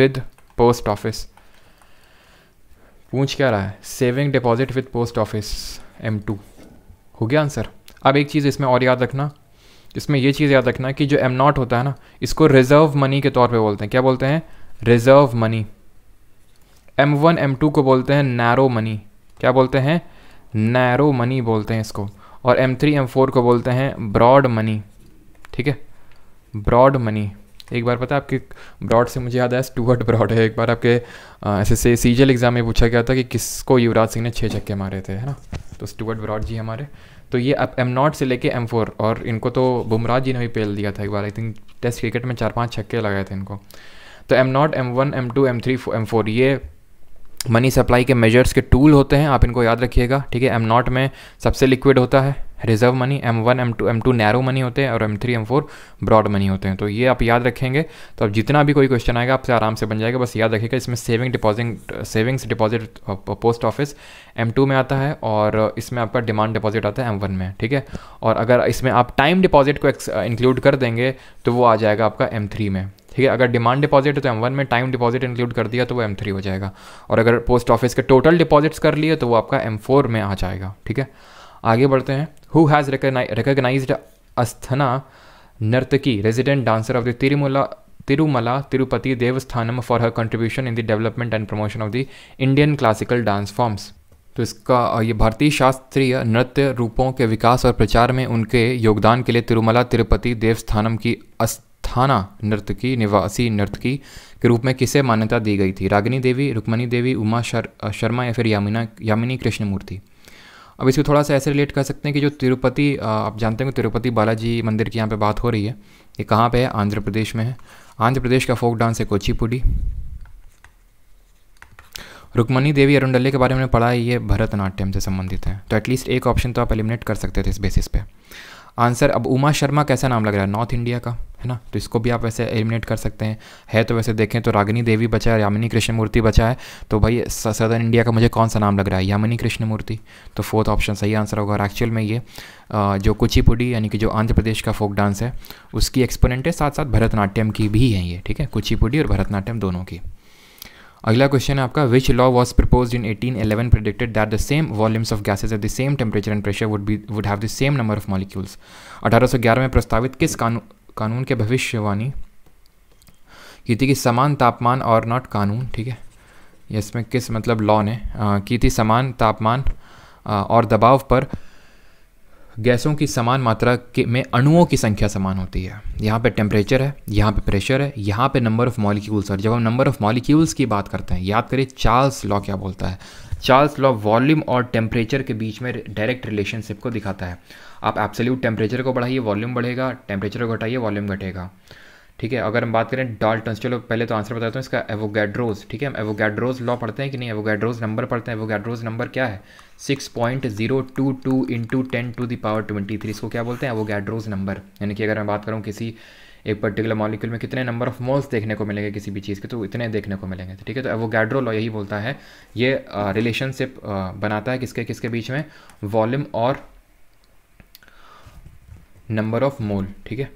with post office पूछ क्या रहा है saving deposit with post office M two हो गया आंसर अब एक चीज़ इसमें और याद रखना इसमें यह चीज़ याद रखना कि जो एम नॉट होता है ना इसको रिजर्व मनी के तौर पे बोलते हैं क्या बोलते हैं reserve money M one M two को बोलते हैं नैरो मनी क्या बोलते हैं नैरो मनी बोलते हैं इसको और एम थ्री एम फोर को बोलते हैं ब्रॉड मनी ठीक है ब्रॉड मनी एक बार पता है आपके ब्रॉड से मुझे याद आया स्टूअर्ट ब्रॉड है एक बार आपके ऐसे से सीजल एग्ज़ाम में पूछा गया था कि किसको युवराज सिंह ने छः छक्के मारे थे है ना तो स्टूअर्ट ब्रॉड जी हमारे तो ये अब एम नॉट से लेके एम फोर और इनको तो बुमराह जी ने भी पेल दिया था एक बार आई थिंक टेस्ट क्रिकेट में चार पाँच छक्के लगाए थे इनको तो M nought M one M two M three M four ये मनी सप्लाई के मेजर्स के टूल होते हैं आप इनको याद रखिएगा ठीक है एम नॉट में सबसे लिक्विड होता है reserve money M one M two M two narrow money होते हैं और M three M four broad money होते हैं तो ये आप याद रखेंगे तो अब जितना भी कोई क्वेश्चन आएगा आपसे आराम से बन जाएगा बस याद रखिएगा इसमें saving deposit savings deposit post office M two में आता है और इसमें आपका डिमांड डिपॉजिट आता है एम वन में ठीक है और अगर इसमें आप टाइम डिपॉजिट को इंक्लूड uh, कर देंगे तो वो आ जाएगा आपका एम थ्री में ठीक है अगर डिमांड डिपॉजिट है तो एम वन में टाइम डिपॉजिट इंक्लूड कर दिया तो वो एम थ्री हो जाएगा और अगर पोस्ट ऑफिस के टोटल डिपॉजिट्स कर लिए तो वो आपका एम फोर में आ जाएगा ठीक है आगे बढ़ते हैं who has recognise Asthana Nartaki resident dancer of the Tirumala Tirumala Tirupati Devasthanam for her contribution in the development and promotion of the Indian classical dance forms तो इसका ये भारतीय शास्त्रीय नृत्य रूपों के विकास और प्रचार में उनके योगदान के लिए तिरुमला तिरुपति देवस्थानम की थाना नर्तकी निवासी नर्तकी के रूप में किसे मान्यता दी गई थी रागिनी देवी रुक्मणी देवी उमा शर, शर्मा या फिर यामिना यामिनी कृष्णमूर्ति अब इसको थोड़ा सा ऐसे रिलेट कर सकते हैं कि जो तिरुपति आप जानते हैं तिरुपति बालाजी मंदिर की यहाँ पे बात हो रही है ये कहाँ पे है आंध्र प्रदेश में है आंध्र प्रदेश का फोक डांस है कोचीपुडी रुक्मणी देवी अरुंडल्ले के बारे में पढ़ा है ये भरतनाट्यम से संबंधित है तो एटलीस्ट एक ऑप्शन तो आप एलिमिनेट कर सकते थे इस बेसिस पे आंसर अब उमा शर्मा कैसा नाम लग रहा है नॉर्थ इंडिया का है ना तो इसको भी आप वैसे एलिमिनेट कर सकते हैं है तो वैसे देखें तो रागिनी देवी बचा है यामिनी कृष्णमूर्ति बचा है तो भाई सदर्न इंडिया का मुझे कौन सा नाम लग रहा है यामिनी कृष्णमूर्ति तो फोर्थ ऑप्शन सही आंसर होगा और एक्चुअल में ये जो कुचिपुड़ी यानी कि जो आंध्र प्रदेश का फोक डांस है उसकी एक्सपोनेंट है साथ साथ भरतनाट्यम की भी है ये ठीक है कुचिपुड़ी और भरतनाट्यम दोनों की अगला क्वेश्चन है आपका which law was propose in eighteen eleven predicted that the same volumes of gases at the same temperature and pressure would be would have the same number of molecules अठारह सौ ग्यारह में प्रस्तावित किस कानून कानून के भविष्यवाणी की थी कि समान तापमान और नॉट कानून ठीक है इसमें किस मतलब लॉ ने की थी समान तापमान और दबाव पर गैसों की समान मात्रा के में अणुओं की संख्या समान होती है यहाँ पे टेम्परेचर है यहाँ पे प्रेशर है यहाँ पे नंबर ऑफ़ मॉलिक्यूल्स और जब हम नंबर ऑफ़ मॉलिक्यूल्स की बात करते हैं याद करिए चार्ल्स लॉ क्या बोलता है चार्ल्स लॉ वॉल्यूम और टेम्परेचर के बीच में डायरेक्ट रिलेशनशिप को दिखाता है आप एब्सोल्यूट टेम्परेचर को बढ़ाइए वॉल्यूम बढ़ेगा टेम्परेचर को घटाइए वॉल्यूम घटेगा ठीक है अगर हम बात करें डाल्टन चलो पहले तो आंसर बताता हूँ इसका एवोगैड्रोज ठीक है हम एवोगैड्रोज लॉ पढ़ते हैं कि नहीं एवोगैड्रोज नंबर पढ़ते हैं एवोगैड्रोज नंबर क्या है six point zero two two into ten to the power twenty three इसको क्या बोलते हैं एवोगैड्रोज नंबर यानी कि अगर मैं बात करूँ किसी एक पर्टिकुलर मॉलिक्यूल में कितने नंबर ऑफ मोल्स देखने को मिलेंगे किसी भी चीज़ के तो इतने देखने को मिलेंगे ठीक है तो एवोगैड्रो लॉ यही बोलता है ये रिलेशनशिप बनाता है किसके किसके बीच में वॉल्यूम और नंबर ऑफ मोल ठीक है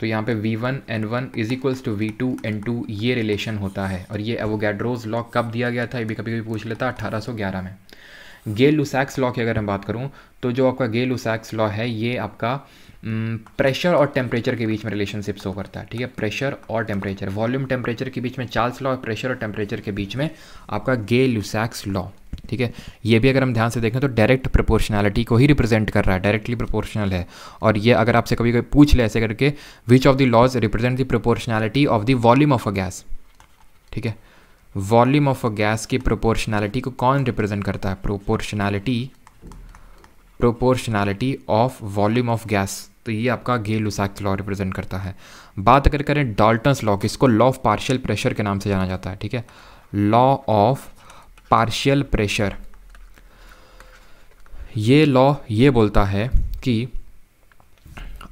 तो यहाँ पे V one N one is equals to V two N two ये रिलेशन होता है और ये एवोगैड्रोज लॉ कब दिया गया था ये भी कभी कभी पूछ लेता अठारह सौ ग्यारह में गे लुसैक्स लॉ की अगर हम बात करूँ तो जो आपका गे लुसैक्स लॉ है ये आपका प्रेशर और टेम्परेचर के बीच में रिलेशनशिप शो करता है ठीक है प्रेशर और टेम्परेचर वॉल्यूम टेम्परेचर के बीच में चार्ल्स लॉ प्रेशर और टेम्परेचर के बीच में आपका गे लुसैक्स लॉ ठीक है ये भी अगर हम ध्यान से देखें तो डायरेक्ट प्रोपोर्शनैलिटी को ही रिप्रेजेंट कर रहा है डायरेक्टली प्रोपोर्शनल है और ये अगर आपसे कभी कभी पूछ ले ऐसे करके which of the laws represent the proportionality of the volume of a gas ठीक है वॉल्यूम ऑफ अ गैस की प्रोपोर्शनैलिटी को कौन रिप्रेजेंट करता है proportionality proportionality of volume of gas तो ये आपका गे लुसाक लॉ रिप्रेजेंट करता है बात अगर करें डॉल्टन लॉ किसको लॉ ऑफ पार्शियल प्रेशर के नाम से जाना जाता है ठीक है लॉ ऑफ पार्शियल प्रेशर ये लॉ ये बोलता है कि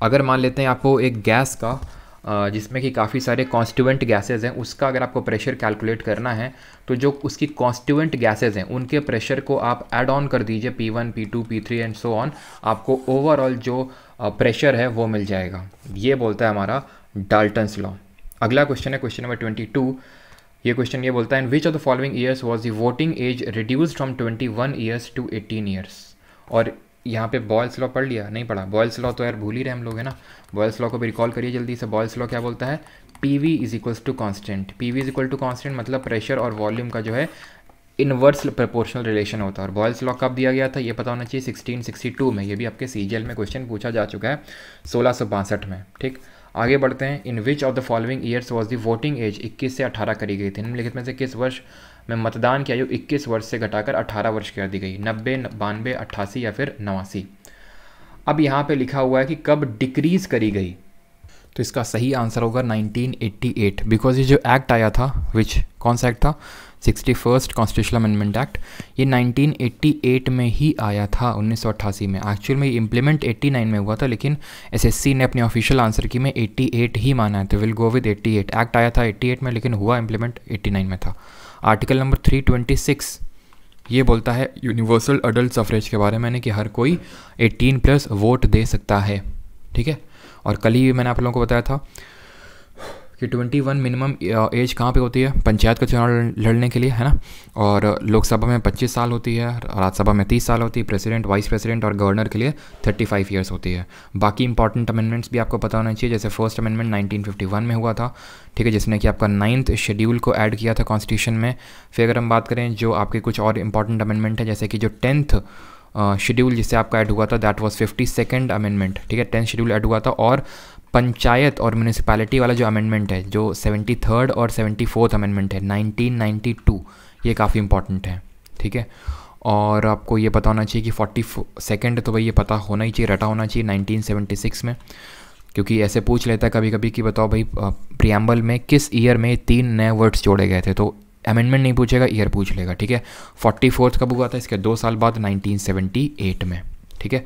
अगर मान लेते हैं आपको एक गैस का जिसमें कि काफ़ी सारे कॉन्स्टिवेंट गैसेज हैं उसका अगर आपको प्रेशर कैलकुलेट करना है तो जो उसकी कॉन्स्टिवेंट गैसेज हैं उनके प्रेशर को आप एड ऑन कर दीजिए P1, P2, P3 and so on आपको ओवरऑल जो प्रेशर है वो मिल जाएगा ये बोलता है हमारा डाल्टनस लॉ अगला क्वेश्चन है क्वेश्चन नंबर ट्वेंटी टू ये क्वेश्चन ये बोलता है in which of the following years was the voting age reduce from twenty one years to eighteen years और यहाँ पे बॉयल्स लॉ पढ़ लिया नहीं पढ़ा बॉयल्स लॉ तो यार भूल ही रहे हम लोग है ना बॉयल्स लॉ को भी रिकॉल करिए जल्दी से बॉयल्स लॉ क्या बोलता है P V is equals to constant P V is equal to constant मतलब प्रेशर और वॉल्यूम का जो है इनवर्स प्रपोर्शनल रिलेशन होता है और बॉयल्स लॉ कब दिया गया था ये पता होना चाहिए 1662 में ये भी आपके सी में क्वेश्चन पूछा जा चुका है सोलह में ठीक आगे बढ़ते हैं in which of the following years was the voting age 21 से 18 करी गई थी निम्नलिखित में से किस वर्ष में मतदान की आयु 21 वर्ष से घटाकर 18 वर्ष कर दी गई नब्बे बानवे अट्ठासी या फिर नवासी अब यहाँ पे लिखा हुआ है कि कब डिक्रीज़ करी गई तो इसका सही आंसर होगा 1988 बिकॉज ये जो एक्ट आया था विच कौन सा एक्ट था sixty first constitution amendment act ये 1988 में ही आया था 1988 में एक्चुअल में ये इम्प्लीमेंट 89 में हुआ था लेकिन एसएससी ने अपने ऑफिशियल आंसर की में 88 ही माना है तो विल गो विद 88 एक्ट आया था 88 में लेकिन हुआ इम्प्लीमेंट 89 में था आर्टिकल नंबर 326 ये बोलता है यूनिवर्सल अडल्ट सफरेज के बारे में कि हर कोई 18 प्लस वोट दे सकता है ठीक है और कल ही मैंने आप लोगों को बताया था कि 21 मिनिमम एज कहाँ पे होती है पंचायत का चुनाव लड़ने के लिए है ना और लोकसभा में 25 साल होती है राज्यसभा में 30 साल होती है प्रेसिडेंट वाइस प्रेसिडेंट और गवर्नर के लिए 35 फाइव ईयर्स होती है बाकी इंपॉर्टेंट अमेंडमेंट्स भी आपको पता होना चाहिए जैसे फर्स्ट अमेंडमेंट 1951 में हुआ था ठीक है जिसने कि आपका नाइन्थ शेड्यूल को ऐड किया था कॉन्स्टिट्यूशन में फिर अगर हम बात करें जो आपके कुछ और इंपॉर्टेंट अमेंडमेंट है जैसे कि जो टेंथ शेड्यूल जिससे आपका ऐड हुआ था that was fifty second amendment ठीक है टेंथ शेड्यूल ऐड हुआ था और पंचायत और म्यूनसिपैलिटी वाला जो अमेंडमेंट है जो सेवेंटी थर्ड और सेवेंटी फोर्थ अमेंडमेंट है नाइनटीन नाइन्टी टू ये काफ़ी इंपॉर्टेंट है ठीक है और आपको ये पता होना चाहिए कि फोर्टी सेकेंड तो भाई ये पता होना ही चाहिए रटा होना चाहिए नाइनटीन सेवेंटी सिक्स में क्योंकि ऐसे पूछ लेता है कभी कभी कि बताओ भाई प्रियम्बल में किस ईयर में तीन नए वर्ड्स जोड़े गए थे तो अमेंडमेंट नहीं पूछेगा ईयर पूछ लेगा ठीक है फोर्टी फोर्थ कब हुआ था इसके दो साल बाद नाइनटीन सेवेंटी एट में ठीक है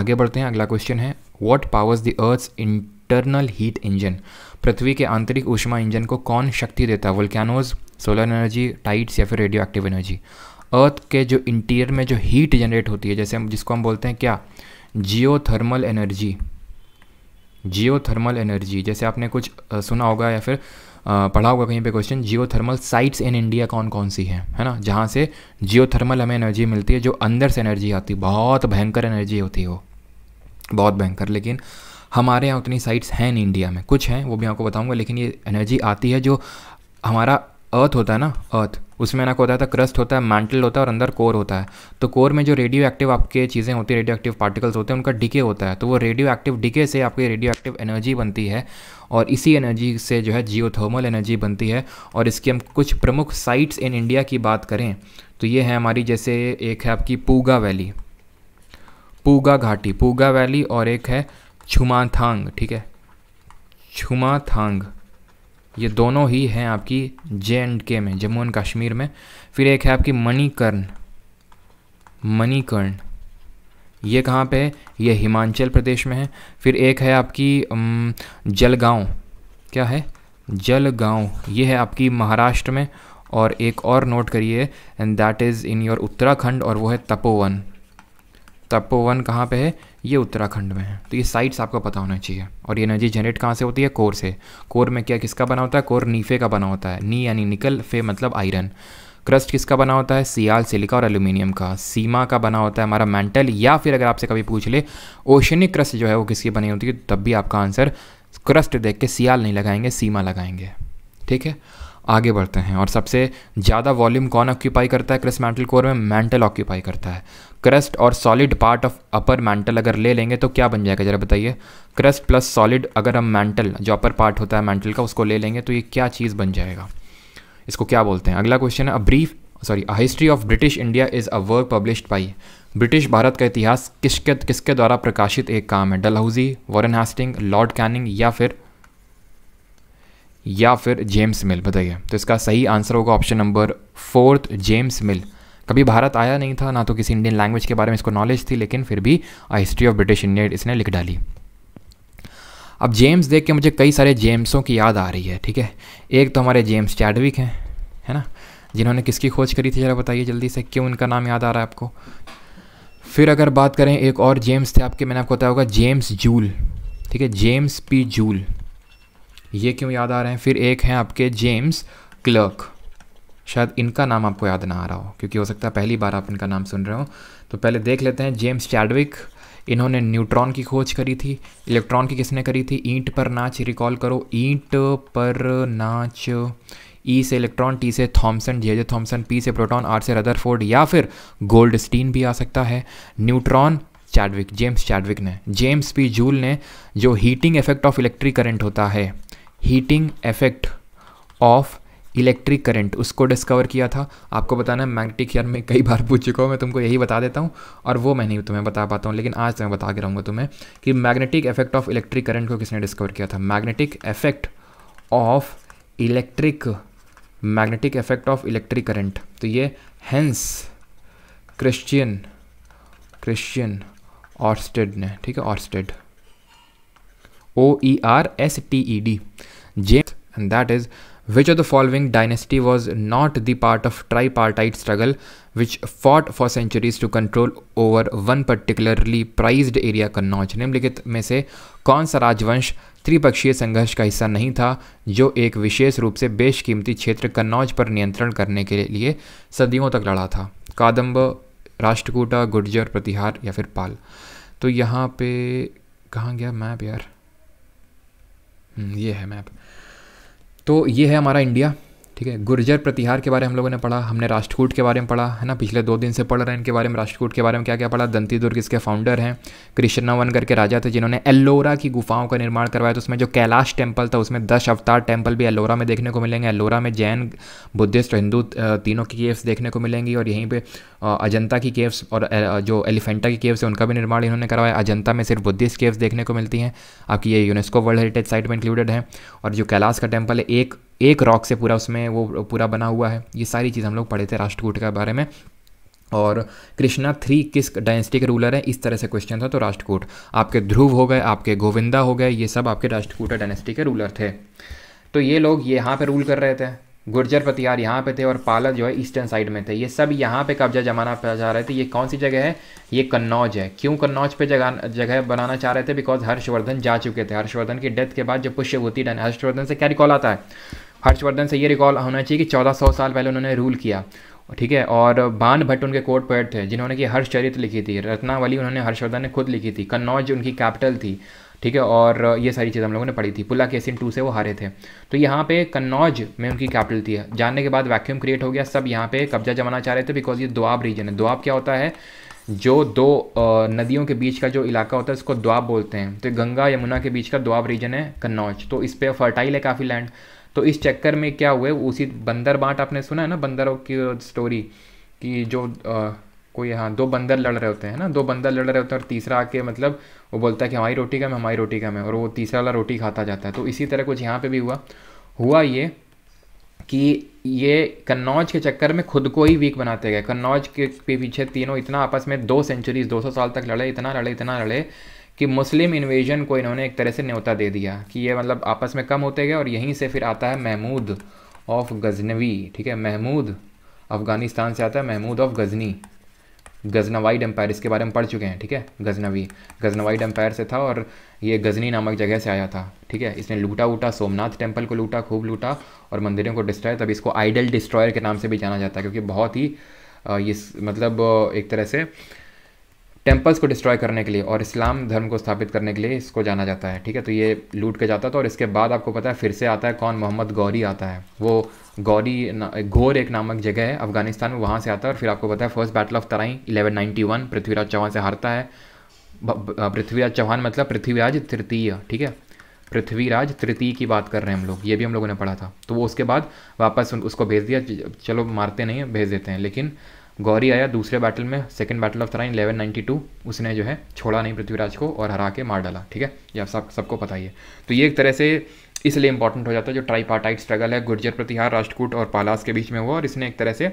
आगे बढ़ते हैं अगला क्वेश्चन है what powers the earth in internal heat engine पृथ्वी के आंतरिक ऊष्मा इंजन को कौन शक्ति देता है वोल्कैनोज सोलर एनर्जी टाइट्स या फिर रेडियो एक्टिव एनर्जी अर्थ के जो इंटीरियर में जो हीट जनरेट होती है जैसे हम जिसको हम बोलते हैं क्या geothermal energy geothermal energy जैसे आपने कुछ सुना होगा या फिर पढ़ा होगा कहीं पे question geothermal sites in India कौन कौन सी है है ना जहाँ से जियो थर्मल हमें एनर्जी मिलती है जो अंदर से एनर्जी आती है बहुत भयंकर एनर्जी होती है वो बहुत भयंकर लेकिन हमारे यहाँ उतनी साइट्स हैं नहीं इंडिया में कुछ हैं वो भी आपको बताऊँगा लेकिन ये एनर्जी आती है जो हमारा अर्थ होता है ना अर्थ उसमें ना होता है क्रस्ट तो होता है मैंटल होता है और अंदर कोर होता है तो कोर में जो रेडियो एक्टिव आपके चीज़ें होती है रेडियो एक्टिव पार्टिकल्स होते हैं उनका डिके होता है तो वो रेडियो एक्टिव डिके से आपकी रेडियो एक्टिव एनर्जी बनती है और इसी एनर्जी से जो है जियोथर्मल एनर्जी बनती है और इसकी हम कुछ प्रमुख साइट्स इन इंडिया की बात करें तो ये है हमारी जैसे एक है आपकी पूगा वैली पूगा घाटी पूगा वैली और एक है छुमाथांग ठीक है छुमाथांग ये दोनों ही हैं आपकी जे एंड के में जम्मू एंड कश्मीर में फिर एक है आपकी मणिकर्ण मणिकर्ण ये कहाँ पे है ये हिमाचल प्रदेश में है फिर एक है आपकी जलगांव क्या है जलगांव ये है आपकी महाराष्ट्र में और एक और नोट करिए and that is in your Uttarakhand और वो है तपोवन तपोवन कहाँ पे है ये उत्तराखंड में है तो ये साइट्स आपको पता होना चाहिए और ये एनर्जी जनरेट कहाँ से होती है कोर से कोर में क्या किसका बना होता है कोर नीफे का बना होता है नी यानी निकल फे मतलब आयरन क्रस्ट किसका बना होता है सियाल सिलिका और एल्यूमिनियम का सीमा का बना होता है हमारा मेंटल या फिर अगर आपसे कभी पूछ ले ओशनिक क्रस्ट जो है वो किसकी बनी होती है तब भी आपका आंसर क्रस्ट देख के सियाल नहीं लगाएंगे सीमा लगाएंगे ठीक है आगे बढ़ते हैं और सबसे ज़्यादा वॉल्यूम कौन ऑक्यूपाई करता है क्रिस मेंटल कोर में मेंटल ऑक्यूपाई करता है क्रस्ट और solid part of upper mantle अगर ले लेंगे तो क्या बन जाएगा जरा बताइए क्रस्ट प्लस सॉलिड अगर हम मैंटल जो अपर पार्ट होता है मैंटल का उसको ले लेंगे तो ये क्या चीज़ बन जाएगा इसको क्या बोलते हैं अगला क्वेश्चन है a brief sorry a history of British India is a work published by British Bharat का इतिहास किसके किसके द्वारा प्रकाशित एक काम है Dalhousie Warren Hasting Lord Canning या फिर या फिर जेम्स मिल बताइए तो इसका सही आंसर होगा option number fourth James Mill कभी भारत आया नहीं था ना तो किसी इंडियन लैंग्वेज के बारे में इसको नॉलेज थी लेकिन फिर भी हिस्ट्री ऑफ ब्रिटिश इंडिया इसने लिख डाली अब जेम्स देख के मुझे कई सारे जेम्सों की याद आ रही है ठीक है एक तो हमारे जेम्स चैडविक हैं है ना जिन्होंने किसकी खोज करी थी ज़रा बताइए जल्दी से क्यों उनका नाम याद आ रहा है आपको फिर अगर बात करें एक और जेम्स थे आपके मैंने आपको बताया होगा जेम्स जूल ठीक है जेम्स पी जूल ये क्यों याद आ रहे हैं फिर एक हैं आपके जेम्स क्लर्क शायद इनका नाम आपको याद ना आ रहा हो क्योंकि हो सकता है पहली बार आप इनका नाम सुन रहे हो तो पहले देख लेते हैं जेम्स चैडविक इन्होंने न्यूट्रॉन की खोज करी थी इलेक्ट्रॉन की किसने करी थी ईंट पर नाच रिकॉल करो ईंट पर नाच ई e से इलेक्ट्रॉन टी से Thomson J J Thomson P से प्रोटॉन आर से रदरफोर्ड या फिर गोल्ड स्टीन भी आ सकता है न्यूट्रॉन चैडविक जेम्स चैडविक ने जेम्स पी जूल ने जो heating effect of electric current होता है heating effect of electric current उसको डिस्कवर किया था आपको बताना है मैग्नेटिक यार मैं कई बार पूछ चुका हूँ मैं तुमको यही बता देता हूँ और वो मैं नहीं तुम्हें बता पाता हूँ लेकिन आज मैं बता के रहूँगा तुम्हें कि magnetic effect of electric current को किसने डिस्कवर किया था magnetic effect of electric magnetic effect of electric current तो ये हैंस क्रिश्चियन क्रिश्चियन ऑर्स्टेड ने ठीक है Oersted O E R S T E D James and that is Which of the following dynasty was not the part of tripartite struggle which fought for centuries to control over one particularly prized area Kannauj निम्नलिखित में से कौन सा राजवंश त्रिपक्षीय संघर्ष का हिस्सा नहीं था जो एक विशेष रूप से बेशकीमती क्षेत्र कन्नौज पर नियंत्रण करने के लिए सदियों तक लड़ा था कादम्ब राष्ट्रकूटा गुर्जर प्रतिहार या फिर पाल तो यहाँ पे कहाँ गया मैप यार ये है मैप तो ये है हमारा इंडिया ठीक है गुर्जर प्रतिहार के बारे में हम लोगों ने पढ़ा हमने राष्ट्रकूट के बारे में पढ़ा है ना पिछले दो दिन से पढ़ रहे हैं इनके बारे में राष्ट्रकूट के बारे में क्या क्या पढ़ा दंती दुर्ग इसके फाउंडर हैं कृष्णावन करके राजा थे जिन्होंने एल्लोरा की गुफाओं का निर्माण करवाया तो उसमें जो कैलाश टेम्पल था उसमें दस अवतार टेम्पल भी एल्लोरा में देखने को मिलेंगे एल्लोरा में जैन बुद्धिस्ट और हिंदू तीनों की केव्स देखने को मिलेंगी और यहीं पर अजंता की केव्स और जो एलिफेंटा की केव्स है उनका भी निर्माण इन्होंने करवाया अजंता में सिर्फ बुद्धिस्ट केव्स देखने को मिलती हैं आपकी ये यूनेस्को वर्ल्ड हेरिटेज साइट में इंक्लूडेड है और जो कैलाश का टेम्पल है एक एक रॉक से पूरा उसमें वो पूरा बना हुआ है ये सारी चीज़ हम लोग पढ़े थे राष्ट्रकूट के बारे में और कृष्णा थ्री किस डायनेस्टी के रूलर हैं इस तरह से क्वेश्चन था तो राष्ट्रकूट आपके ध्रुव हो गए आपके गोविंदा हो गए ये सब आपके राष्ट्रकूट डायनेस्टी के रूलर थे तो ये लोग यहाँ पे रूल कर रहे थे गुर्जर पतिहार यहाँ पे थे और पालक जो है ईस्टर्न साइड में थे ये सब यहाँ पे कब्जा जमाना जा रहे थे ये कौन सी जगह है ये कन्नौज है क्यों कन्नौज पे जगह जगह बनाना चाह रहे थे बिकॉज हर्षवर्धन जा चुके थे हर्षवर्धन की डेथ के बाद जो पुष्यभूति डन हर्षवर्धन से क्या रिकॉल आता है हर्षवर्धन से ये रिकॉल होना चाहिए कि चौदह सौ साल पहले उन्होंने रूल किया ठीक है और बान भट्ट उनके कोर्ट पोएट थे जिन्होंने कि हर्षचरित लिखी थी रत्नावली उन्होंने हर्षवर्धन ने खुद लिखी थी कन्नौज उनकी कैपिटल थी ठीक है और ये सारी चीज़ हम लोगों ने पढ़ी थी पुला केसिन टू से वो हारे थे तो यहाँ पे कन्नौज में उनकी कैपिटल थी जानने के बाद वैक्यूम क्रिएट हो गया सब यहाँ पे कब्जा जमाना चाह रहे थे बिकॉज ये दुआब रीजन है दुआब क्या होता है जो दो नदियों के बीच का जो इलाका होता है उसको दुआब बोलते हैं तो गंगा यमुना के बीच का दुआब रीजन है कन्नौज तो इस पर फर्टाइल है काफ़ी लैंड तो इस चक्कर में क्या हुए उसी बंदर बांट आपने सुना है ना बंदरों की स्टोरी कि जो कोई हाँ दो बंदर लड़ रहे होते हैं ना दो बंदर लड़ रहे होते हैं और तीसरा आके मतलब वो बोलता है कि हमारी रोटी का मैं हमारी रोटी का मैं और वो तीसरा वाला रोटी खाता जाता है तो इसी तरह कुछ यहाँ पे भी हुआ हुआ ये कि ये कन्नौज के चक्कर में खुद को ही वीक बनाते गए कन्नौज के पीछे तीनों इतना आपस में दो सेंचुरीज दो साल तक लड़े इतना लड़े इतना लड़े कि मुस्लिम इन्वेजन को इन्होंने एक तरह से न्योता दे दिया कि ये मतलब आपस में कम होते गए और यहीं से फिर आता है महमूद ऑफ गजनवी ठीक है महमूद अफ़गानिस्तान से आता है महमूद ऑफ गजनी गज़नावाइड एम्पायर इसके बारे में पढ़ चुके हैं ठीक है गजनवी गजनवाइड एम्पायर से था और ये गजनी नामक जगह से आया था ठीक है इसने लूटा वूटा सोमनाथ टेम्पल को लूटा खूब लूटा और मंदिरों को डिस्ट्रॉय तब इसको आइडल डिस्ट्रॉयर के नाम से भी जाना जाता है क्योंकि बहुत ही ये मतलब एक तरह से टेम्पल्स को डिस्ट्रॉय करने के लिए और इस्लाम धर्म को स्थापित करने के लिए इसको जाना जाता है ठीक है तो ये लूट के जाता था और इसके बाद आपको पता है फिर से आता है कौन मोहम्मद गौरी आता है वो गौरी गोर एक नामक जगह है अफगानिस्तान में वहाँ से आता है और फिर आपको पता है first battle of Tarain 1191 Prithviraj Chauhan से हारता है पृथ्वीराज चौहान मतलब पृथ्वीराज तृतीय ठीक है पृथ्वीराज तृतीय की बात कर रहे हैं हम लोग ये भी हम लोगों ने पढ़ा था तो वो उसके बाद वापस उसको भेज दिया चलो मारते नहीं भेज देते हैं लेकिन गौरी आया दूसरे बैटल में सेकेंड बैटल ऑफ तराइन 1192 उसने जो है छोड़ा नहीं पृथ्वीराज को और हरा के मार डाला ठीक है ये आप सब सबको पता ही है तो ये एक तरह से इसलिए इंपॉर्टेंट हो जाता है जो ट्राईपार्टाइट स्ट्रगल है गुर्जर प्रतिहार राष्ट्रकूट और पालास के बीच में हुआ और इसने एक तरह से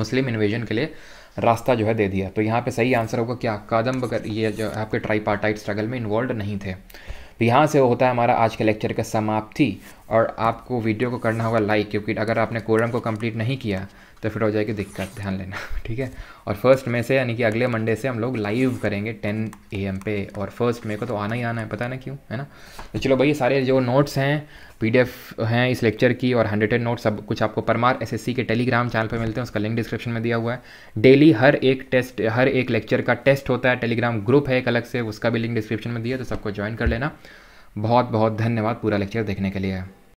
मुस्लिम इन्वेजन के लिए रास्ता जो है दे दिया तो यहाँ पे सही आंसर होगा क्या कादम बगर ये जो आपके ट्राईपार्टाइट स्ट्रगल में इन्वॉल्व नहीं थे तो यहाँ से होता है हमारा आज के लेक्चर का समाप्ति और आपको वीडियो को करना होगा लाइक क्योंकि अगर आपने कोरम को कंप्लीट नहीं किया तो फिर हो जाएगी दिक्कत ध्यान लेना ठीक है और फर्स्ट मे से यानी कि अगले मंडे से हम लोग लाइव करेंगे टेन ए एम पे और फर्स्ट मे को तो आना ही आना है पता ना क्यों है ना तो चलो भाई सारे जो नोट्स हैं पीडीएफ हैं इस लेक्चर की और हंड्रेडेड नोट्स सब कुछ आपको परमार एसएससी के टेलीग्राम चैनल पर मिलते हैं उसका लिंक डिस्क्रिप्शन में दिया हुआ है डेली हर एक टेस्ट हर एक लेक्चर का टेस्ट होता है टेलीग्राम ग्रुप है एक अलग से उसका भी लिंक डिस्क्रिप्शन में दिया तो सबको ज्वाइन कर लेना बहुत बहुत धन्यवाद पूरा लेक्चर देखने के लिए